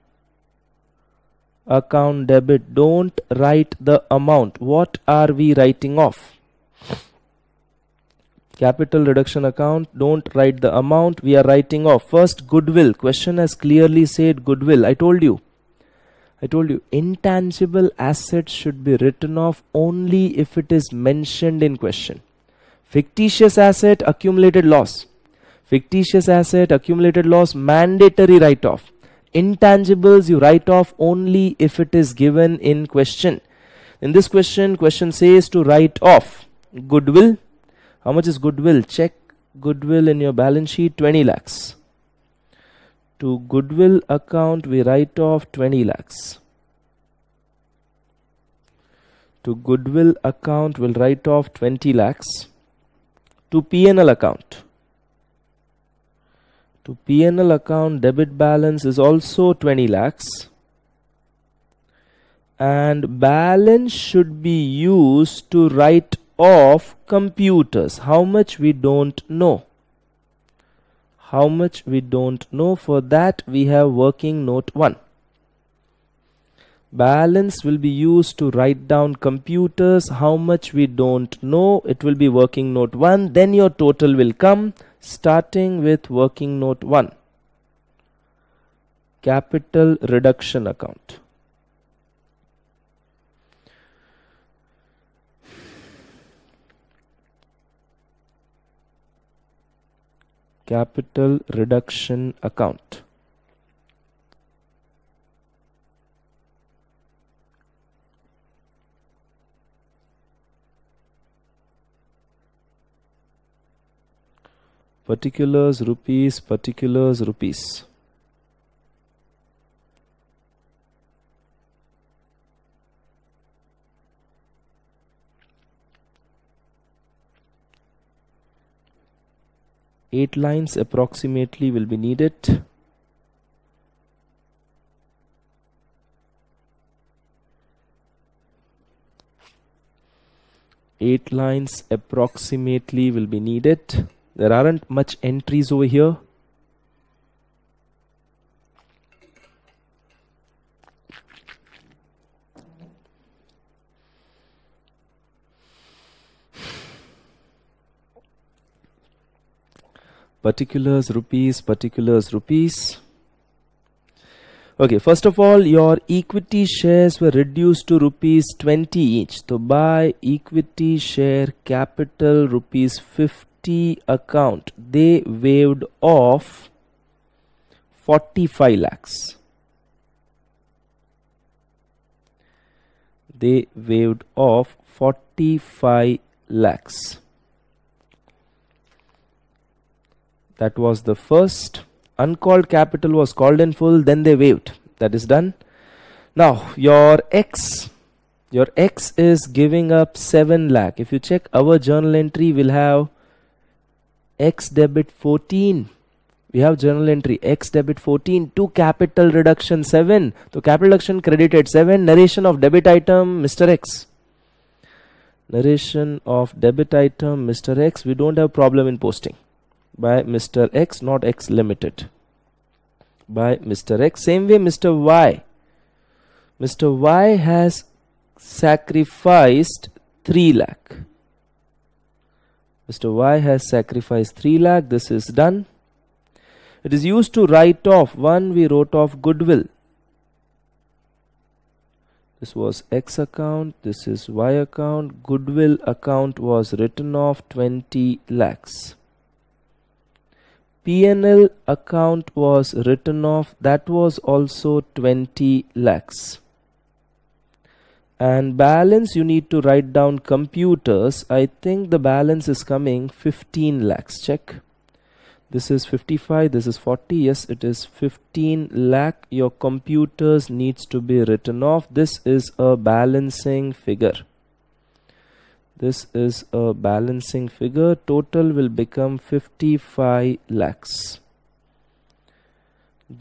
account debit. Don't write the amount. What are we writing off? Capital reduction account. Don't write the amount. We are writing off. First, goodwill. Question has clearly said goodwill. I told you. I told you intangible assets should be written off only if it is mentioned in question fictitious asset accumulated loss fictitious asset accumulated loss mandatory write off intangibles you write off only if it is given in question in this question question says to write off goodwill how much is goodwill check goodwill in your balance sheet 20 lakhs to goodwill account we write off 20 lakhs to goodwill account will write off 20 lakhs to P&L account. To P&L account debit balance is also 20 lakhs and balance should be used to write off computers how much we don't know how much we don't know for that we have working note 1 balance will be used to write down computers how much we don't know it will be working note 1 then your total will come starting with working note 1 capital reduction account capital reduction account particulars rupees particulars rupees eight lines approximately will be needed eight lines approximately will be needed there aren't much entries over here particulars rupees particulars rupees okay first of all your equity shares were reduced to rupees 20 each so buy equity share capital rupees 50 account, they waived off 45 lakhs. They waived off 45 lakhs. That was the first. Uncalled capital was called in full, then they waived. That is done. Now, your X your X is giving up 7 lakh if you check our journal entry will have X debit 14 we have journal entry X debit 14 to capital reduction 7 so capital reduction credited 7 narration of debit item Mr. X narration of debit item Mr. X we don't have problem in posting by Mr. X not X limited by Mr. X same way Mr. Y Mr. Y has sacrificed 3 lakh Mr. Y has sacrificed 3 lakh. This is done. It is used to write off. One, we wrote off goodwill. This was X account. This is Y account. Goodwill account was written off 20 lakhs. PNL account was written off. That was also 20 lakhs and balance you need to write down computers I think the balance is coming 15 lakhs check this is 55 this is 40 yes it is 15 lakh your computers needs to be written off this is a balancing figure this is a balancing figure total will become 55 lakhs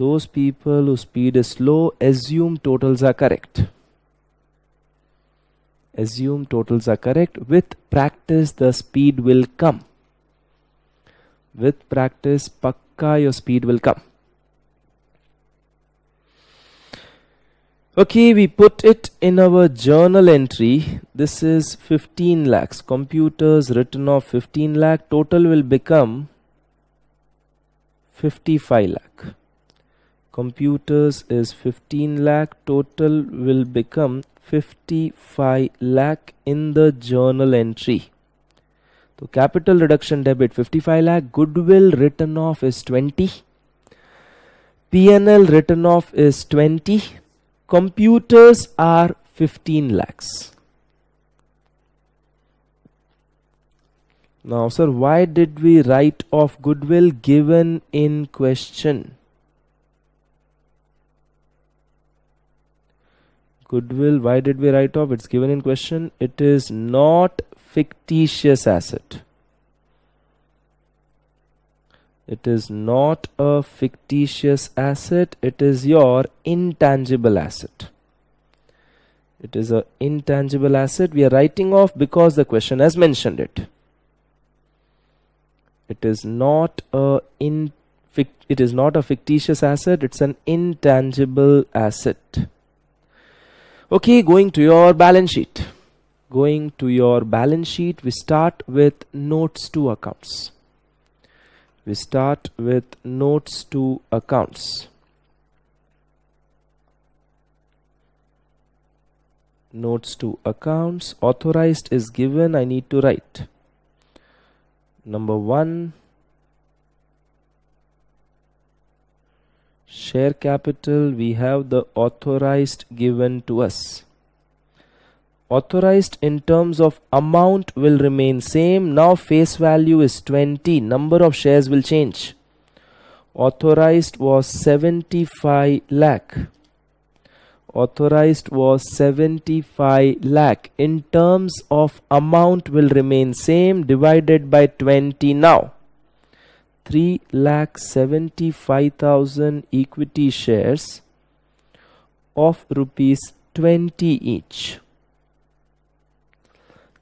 those people whose speed is low assume totals are correct assume totals are correct with practice the speed will come with practice pakka your speed will come okay we put it in our journal entry this is 15 lakhs computers written off 15 lakh total will become 55 lakh computers is 15 lakh total will become 55 lakh in the journal entry. So capital reduction debit 55 lakh, goodwill written off is 20, PNL written off is 20, computers are 15 lakhs. Now sir, why did we write off goodwill given in question? goodwill why did we write off it's given in question it is not fictitious asset it is not a fictitious asset it is your intangible asset it is an intangible asset we are writing off because the question has mentioned it it is not a in it is not a fictitious asset it's an intangible asset okay going to your balance sheet going to your balance sheet we start with notes to accounts we start with notes to accounts notes to accounts authorized is given I need to write number one share capital we have the authorized given to us authorized in terms of amount will remain same now face value is 20 number of shares will change authorized was 75 lakh authorized was 75 lakh in terms of amount will remain same divided by 20 now three lakh seventy five thousand equity shares of rupees 20 each.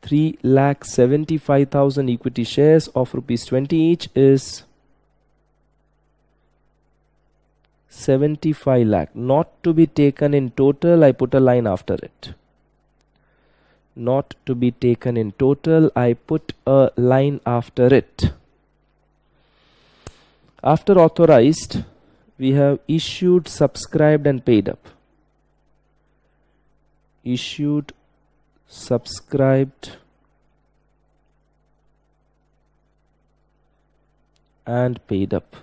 3 lakh 75,000 equity shares of rupees 20 each is 75 lakh not to be taken in total I put a line after it not to be taken in total I put a line after it after authorized, we have issued, subscribed and paid up. Issued, subscribed and paid up.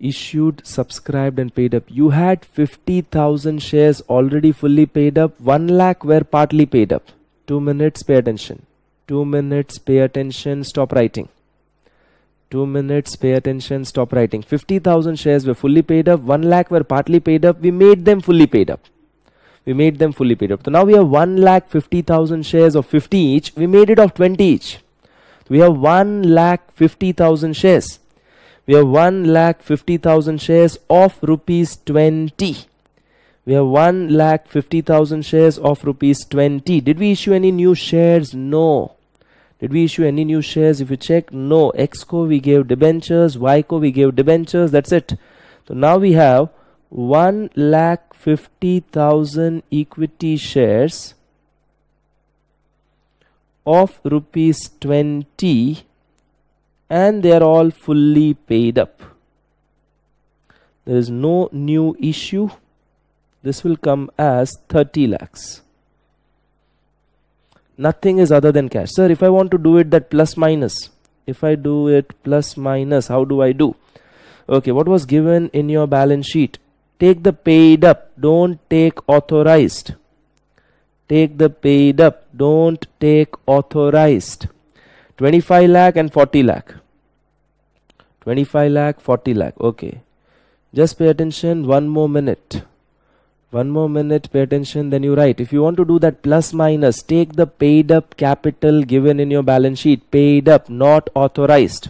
Issued, subscribed and paid up. You had 50,000 shares already fully paid up. 1 lakh were partly paid up. 2 minutes, pay attention. 2 minutes, pay attention, stop writing. Two minutes, pay attention, stop writing. 50,000 shares were fully paid up, 1 lakh were partly paid up, we made them fully paid up. We made them fully paid up. So now we have 1 lakh 50,000 shares of 50 each, we made it of 20 each. we have 1 lakh 50,000 shares. We have 1 lakh 50,000 shares of rupees 20. We have 1 lakh 50,000 shares of rupees 20. Did we issue any new shares? No. Did we issue any new shares? If you check, no. Exco we gave debentures, YCO we gave debentures, that's it. So now we have one lakh fifty thousand equity shares of rupees 20 and they are all fully paid up. There is no new issue. This will come as 30 lakhs nothing is other than cash sir if i want to do it that plus minus if i do it plus minus how do i do okay what was given in your balance sheet take the paid up don't take authorized take the paid up don't take authorized 25 lakh and 40 lakh 25 lakh 40 lakh okay just pay attention one more minute one more minute pay attention then you write if you want to do that plus minus take the paid up capital given in your balance sheet paid up not authorized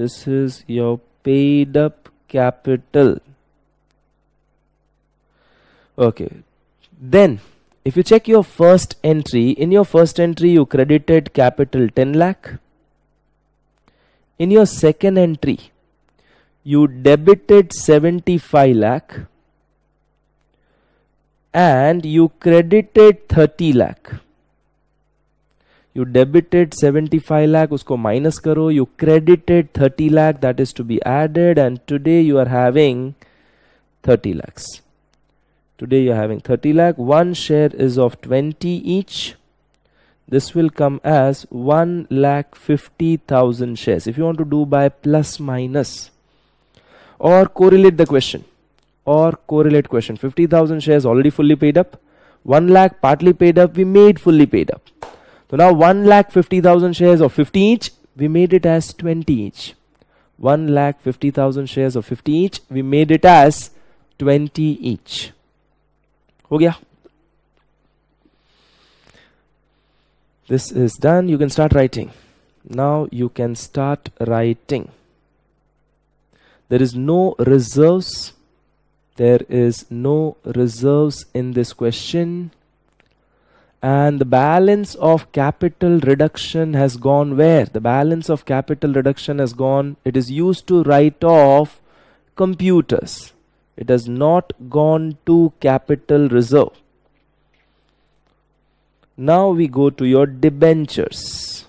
this is your paid up capital okay then if you check your first entry in your first entry you credited capital 10 lakh in your second entry you debited 75 lakh and you credited 30 lakh you debited 75 lakh usko minus karo you credited 30 lakh that is to be added and today you are having 30 lakhs today you are having 30 lakh one share is of 20 each this will come as 1 lakh 50,000 shares if you want to do by plus minus or correlate the question or correlate question 50000 shares already fully paid up 1 lakh partly paid up we made fully paid up so now 1 lakh 50000 shares of 50 each we made it as 20 each 1 lakh 50000 shares of 50 each we made it as 20 each Ho gaya. this is done you can start writing now you can start writing there is no reserves there is no reserves in this question and the balance of capital reduction has gone where the balance of capital reduction has gone it is used to write off computers it has not gone to capital reserve now we go to your debentures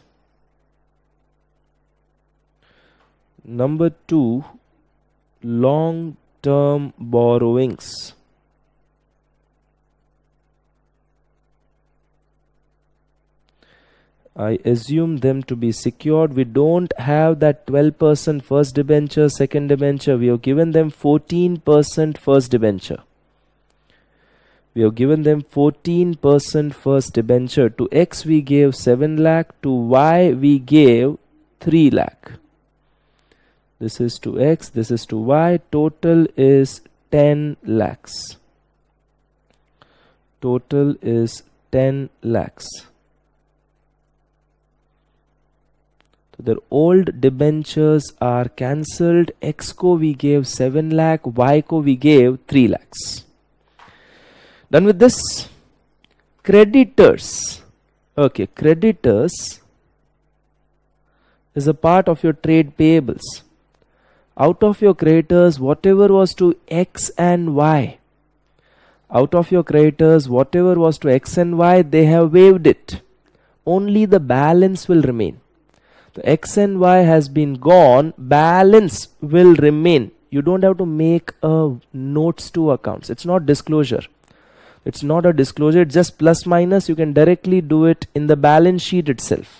number 2 long term borrowings. I assume them to be secured. We don't have that 12% first debenture, second debenture. We have given them 14% first debenture. We have given them 14% first debenture. To X we gave 7 lakh. To Y we gave 3 lakh this is to x this is to y total is 10 lakhs total is 10 lakhs so their old debentures are cancelled co. we gave 7 lakh co. we gave 3 lakhs done with this creditors okay creditors is a part of your trade payables out of your creditors whatever was to x and y out of your creditors whatever was to x and y they have waived it only the balance will remain the x and y has been gone balance will remain you don't have to make a notes to accounts it's not disclosure it's not a disclosure it's just plus minus you can directly do it in the balance sheet itself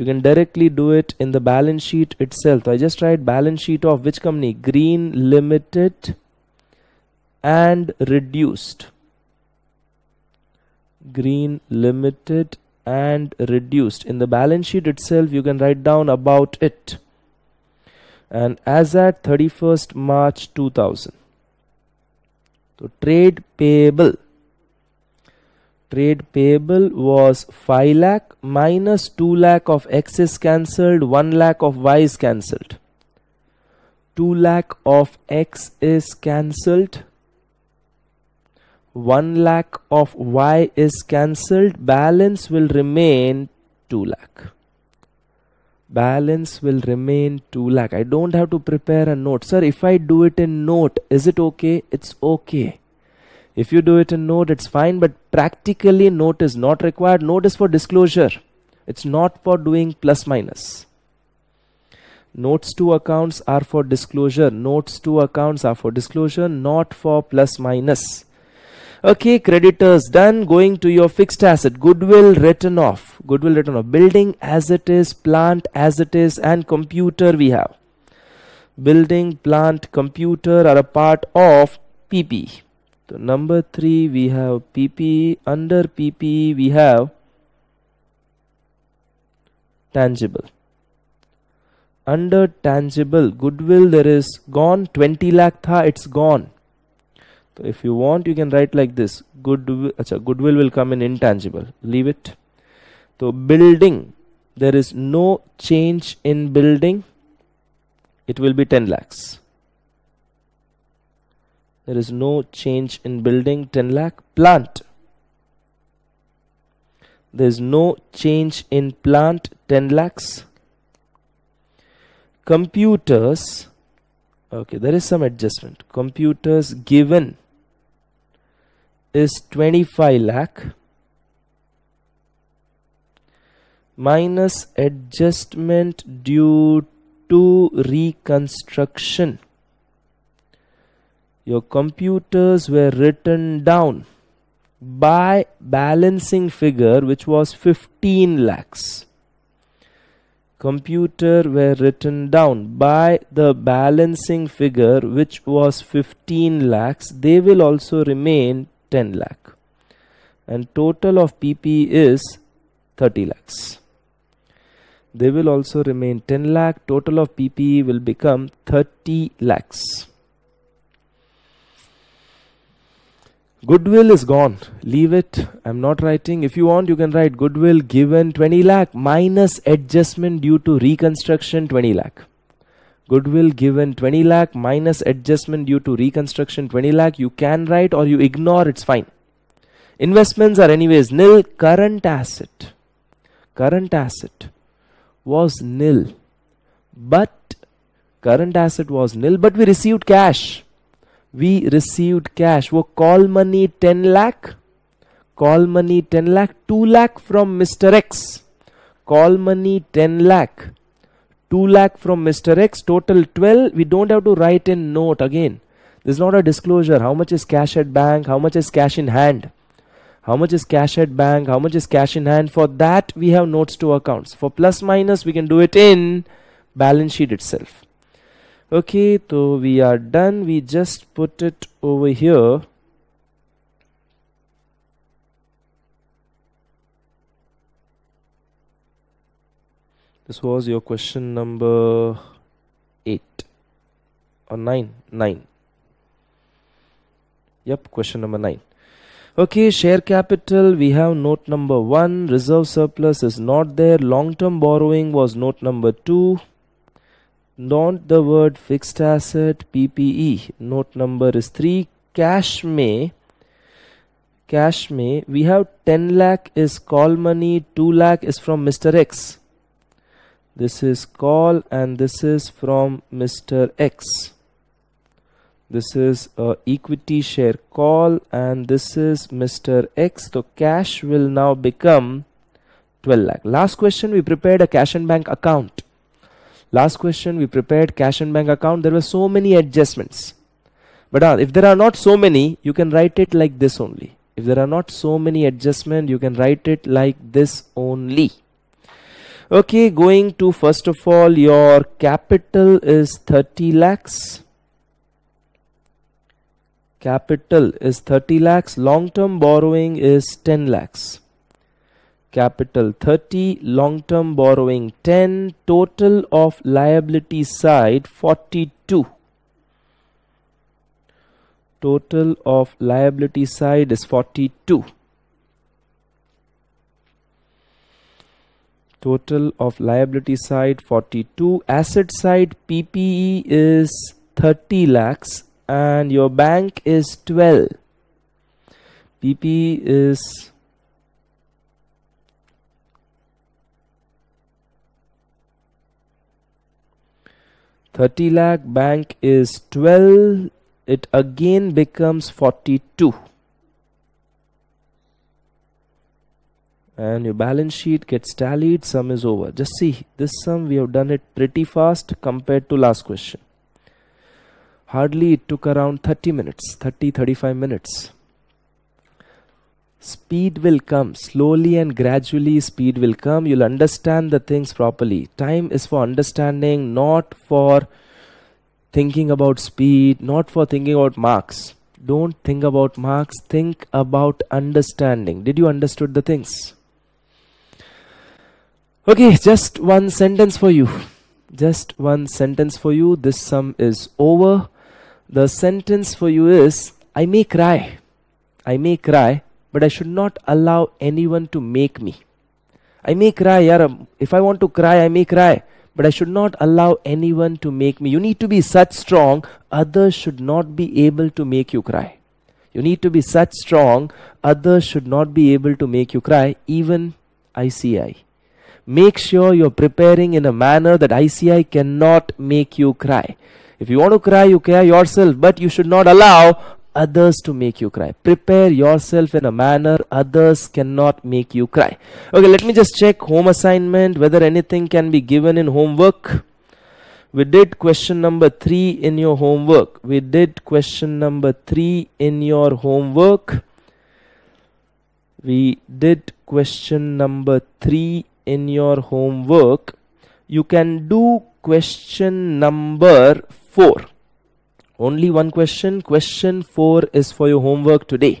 you can directly do it in the balance sheet itself so I just write balance sheet of which company green limited and reduced green limited and reduced in the balance sheet itself you can write down about it and as at 31st March 2000 so trade payable Trade payable was 5 lakh minus 2 lakh of X is cancelled, 1 lakh of Y is cancelled. 2 lakh of X is cancelled. 1 lakh of Y is cancelled. Balance will remain 2 lakh. Balance will remain 2 lakh. I don't have to prepare a note. Sir, if I do it in note, is it okay? It's okay if you do it in note, it's fine, but practically note is not required. Note is for disclosure. It's not for doing plus minus. Notes to accounts are for disclosure. Notes to accounts are for disclosure, not for plus minus. Okay, creditors done. Going to your fixed asset. Goodwill written off. Goodwill written off. Building as it is, plant as it is, and computer we have. Building, plant, computer are a part of PP. So number 3 we have PPE. Under PPE we have tangible. Under tangible goodwill there is gone 20 lakh tha it's gone. So if you want you can write like this goodwill, achha, goodwill will come in intangible leave it. So building there is no change in building it will be 10 lakhs there is no change in building 10 lakh plant there is no change in plant 10 lakhs computers okay there is some adjustment computers given is 25 lakh minus adjustment due to reconstruction your computers were written down by balancing figure which was 15 lakhs computer were written down by the balancing figure which was 15 lakhs they will also remain 10 lakh and total of PP is 30 lakhs they will also remain 10 lakh total of PP will become 30 lakhs goodwill is gone leave it i'm not writing if you want you can write goodwill given 20 lakh minus adjustment due to reconstruction 20 lakh goodwill given 20 lakh minus adjustment due to reconstruction 20 lakh you can write or you ignore it's fine investments are anyways nil current asset current asset was nil but current asset was nil but we received cash we received cash वो call money 10 lakh call money 10 lakh 2 lakh from Mr. X call money 10 lakh 2 lakh from Mr. X total 12 we don't have to write in note again this is not a disclosure how much is cash at bank how much is cash in hand how much is cash at bank how much is cash in hand for that we have notes to accounts for plus minus we can do it in balance sheet itself okay so we are done we just put it over here this was your question number 8 or 9 9 yep question number 9 okay share capital we have note number 1 reserve surplus is not there long term borrowing was note number 2 Note the word fixed asset PPE. Note number is 3. Cash May. Cash May. We have 10 lakh is call money, 2 lakh is from Mr. X. This is call and this is from Mr. X. This is equity share call and this is Mr. X. So cash will now become 12 lakh. Last question we prepared a cash and bank account Last question, we prepared cash and bank account. There were so many adjustments. But uh, if there are not so many, you can write it like this only. If there are not so many adjustments, you can write it like this only. Okay, going to first of all, your capital is 30 lakhs. Capital is 30 lakhs. Long-term borrowing is 10 lakhs capital 30 long term borrowing 10 total of liability side 42 total of liability side is 42 total of liability side 42 asset side PPE is 30 lakhs and your bank is 12 PPE is 30 lakh bank is 12 it again becomes 42 and your balance sheet gets tallied sum is over just see this sum we have done it pretty fast compared to last question hardly it took around 30 minutes 30 35 minutes speed will come slowly and gradually speed will come you'll understand the things properly time is for understanding not for thinking about speed not for thinking about marks don't think about marks think about understanding did you understood the things okay just one sentence for you just one sentence for you this sum is over the sentence for you is i may cry i may cry but I should not allow anyone to make me. I may cry, yaar, um, if I want to cry, I may cry, but I should not allow anyone to make me. You need to be such strong, others should not be able to make you cry. You need to be such strong, others should not be able to make you cry, even ICI. Make sure you're preparing in a manner that ICI cannot make you cry. If you want to cry, you cry yourself, but you should not allow others to make you cry. Prepare yourself in a manner others cannot make you cry. Okay, let me just check home assignment whether anything can be given in homework. We did question number 3 in your homework. We did question number 3 in your homework. We did question number 3 in your homework. You can do question number 4 only one question question 4 is for your homework today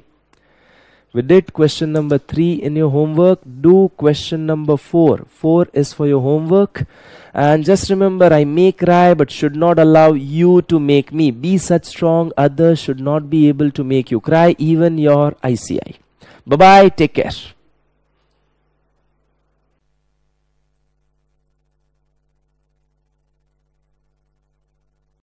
we did question number 3 in your homework do question number 4 4 is for your homework and just remember i may cry but should not allow you to make me be such strong others should not be able to make you cry even your ici bye bye take care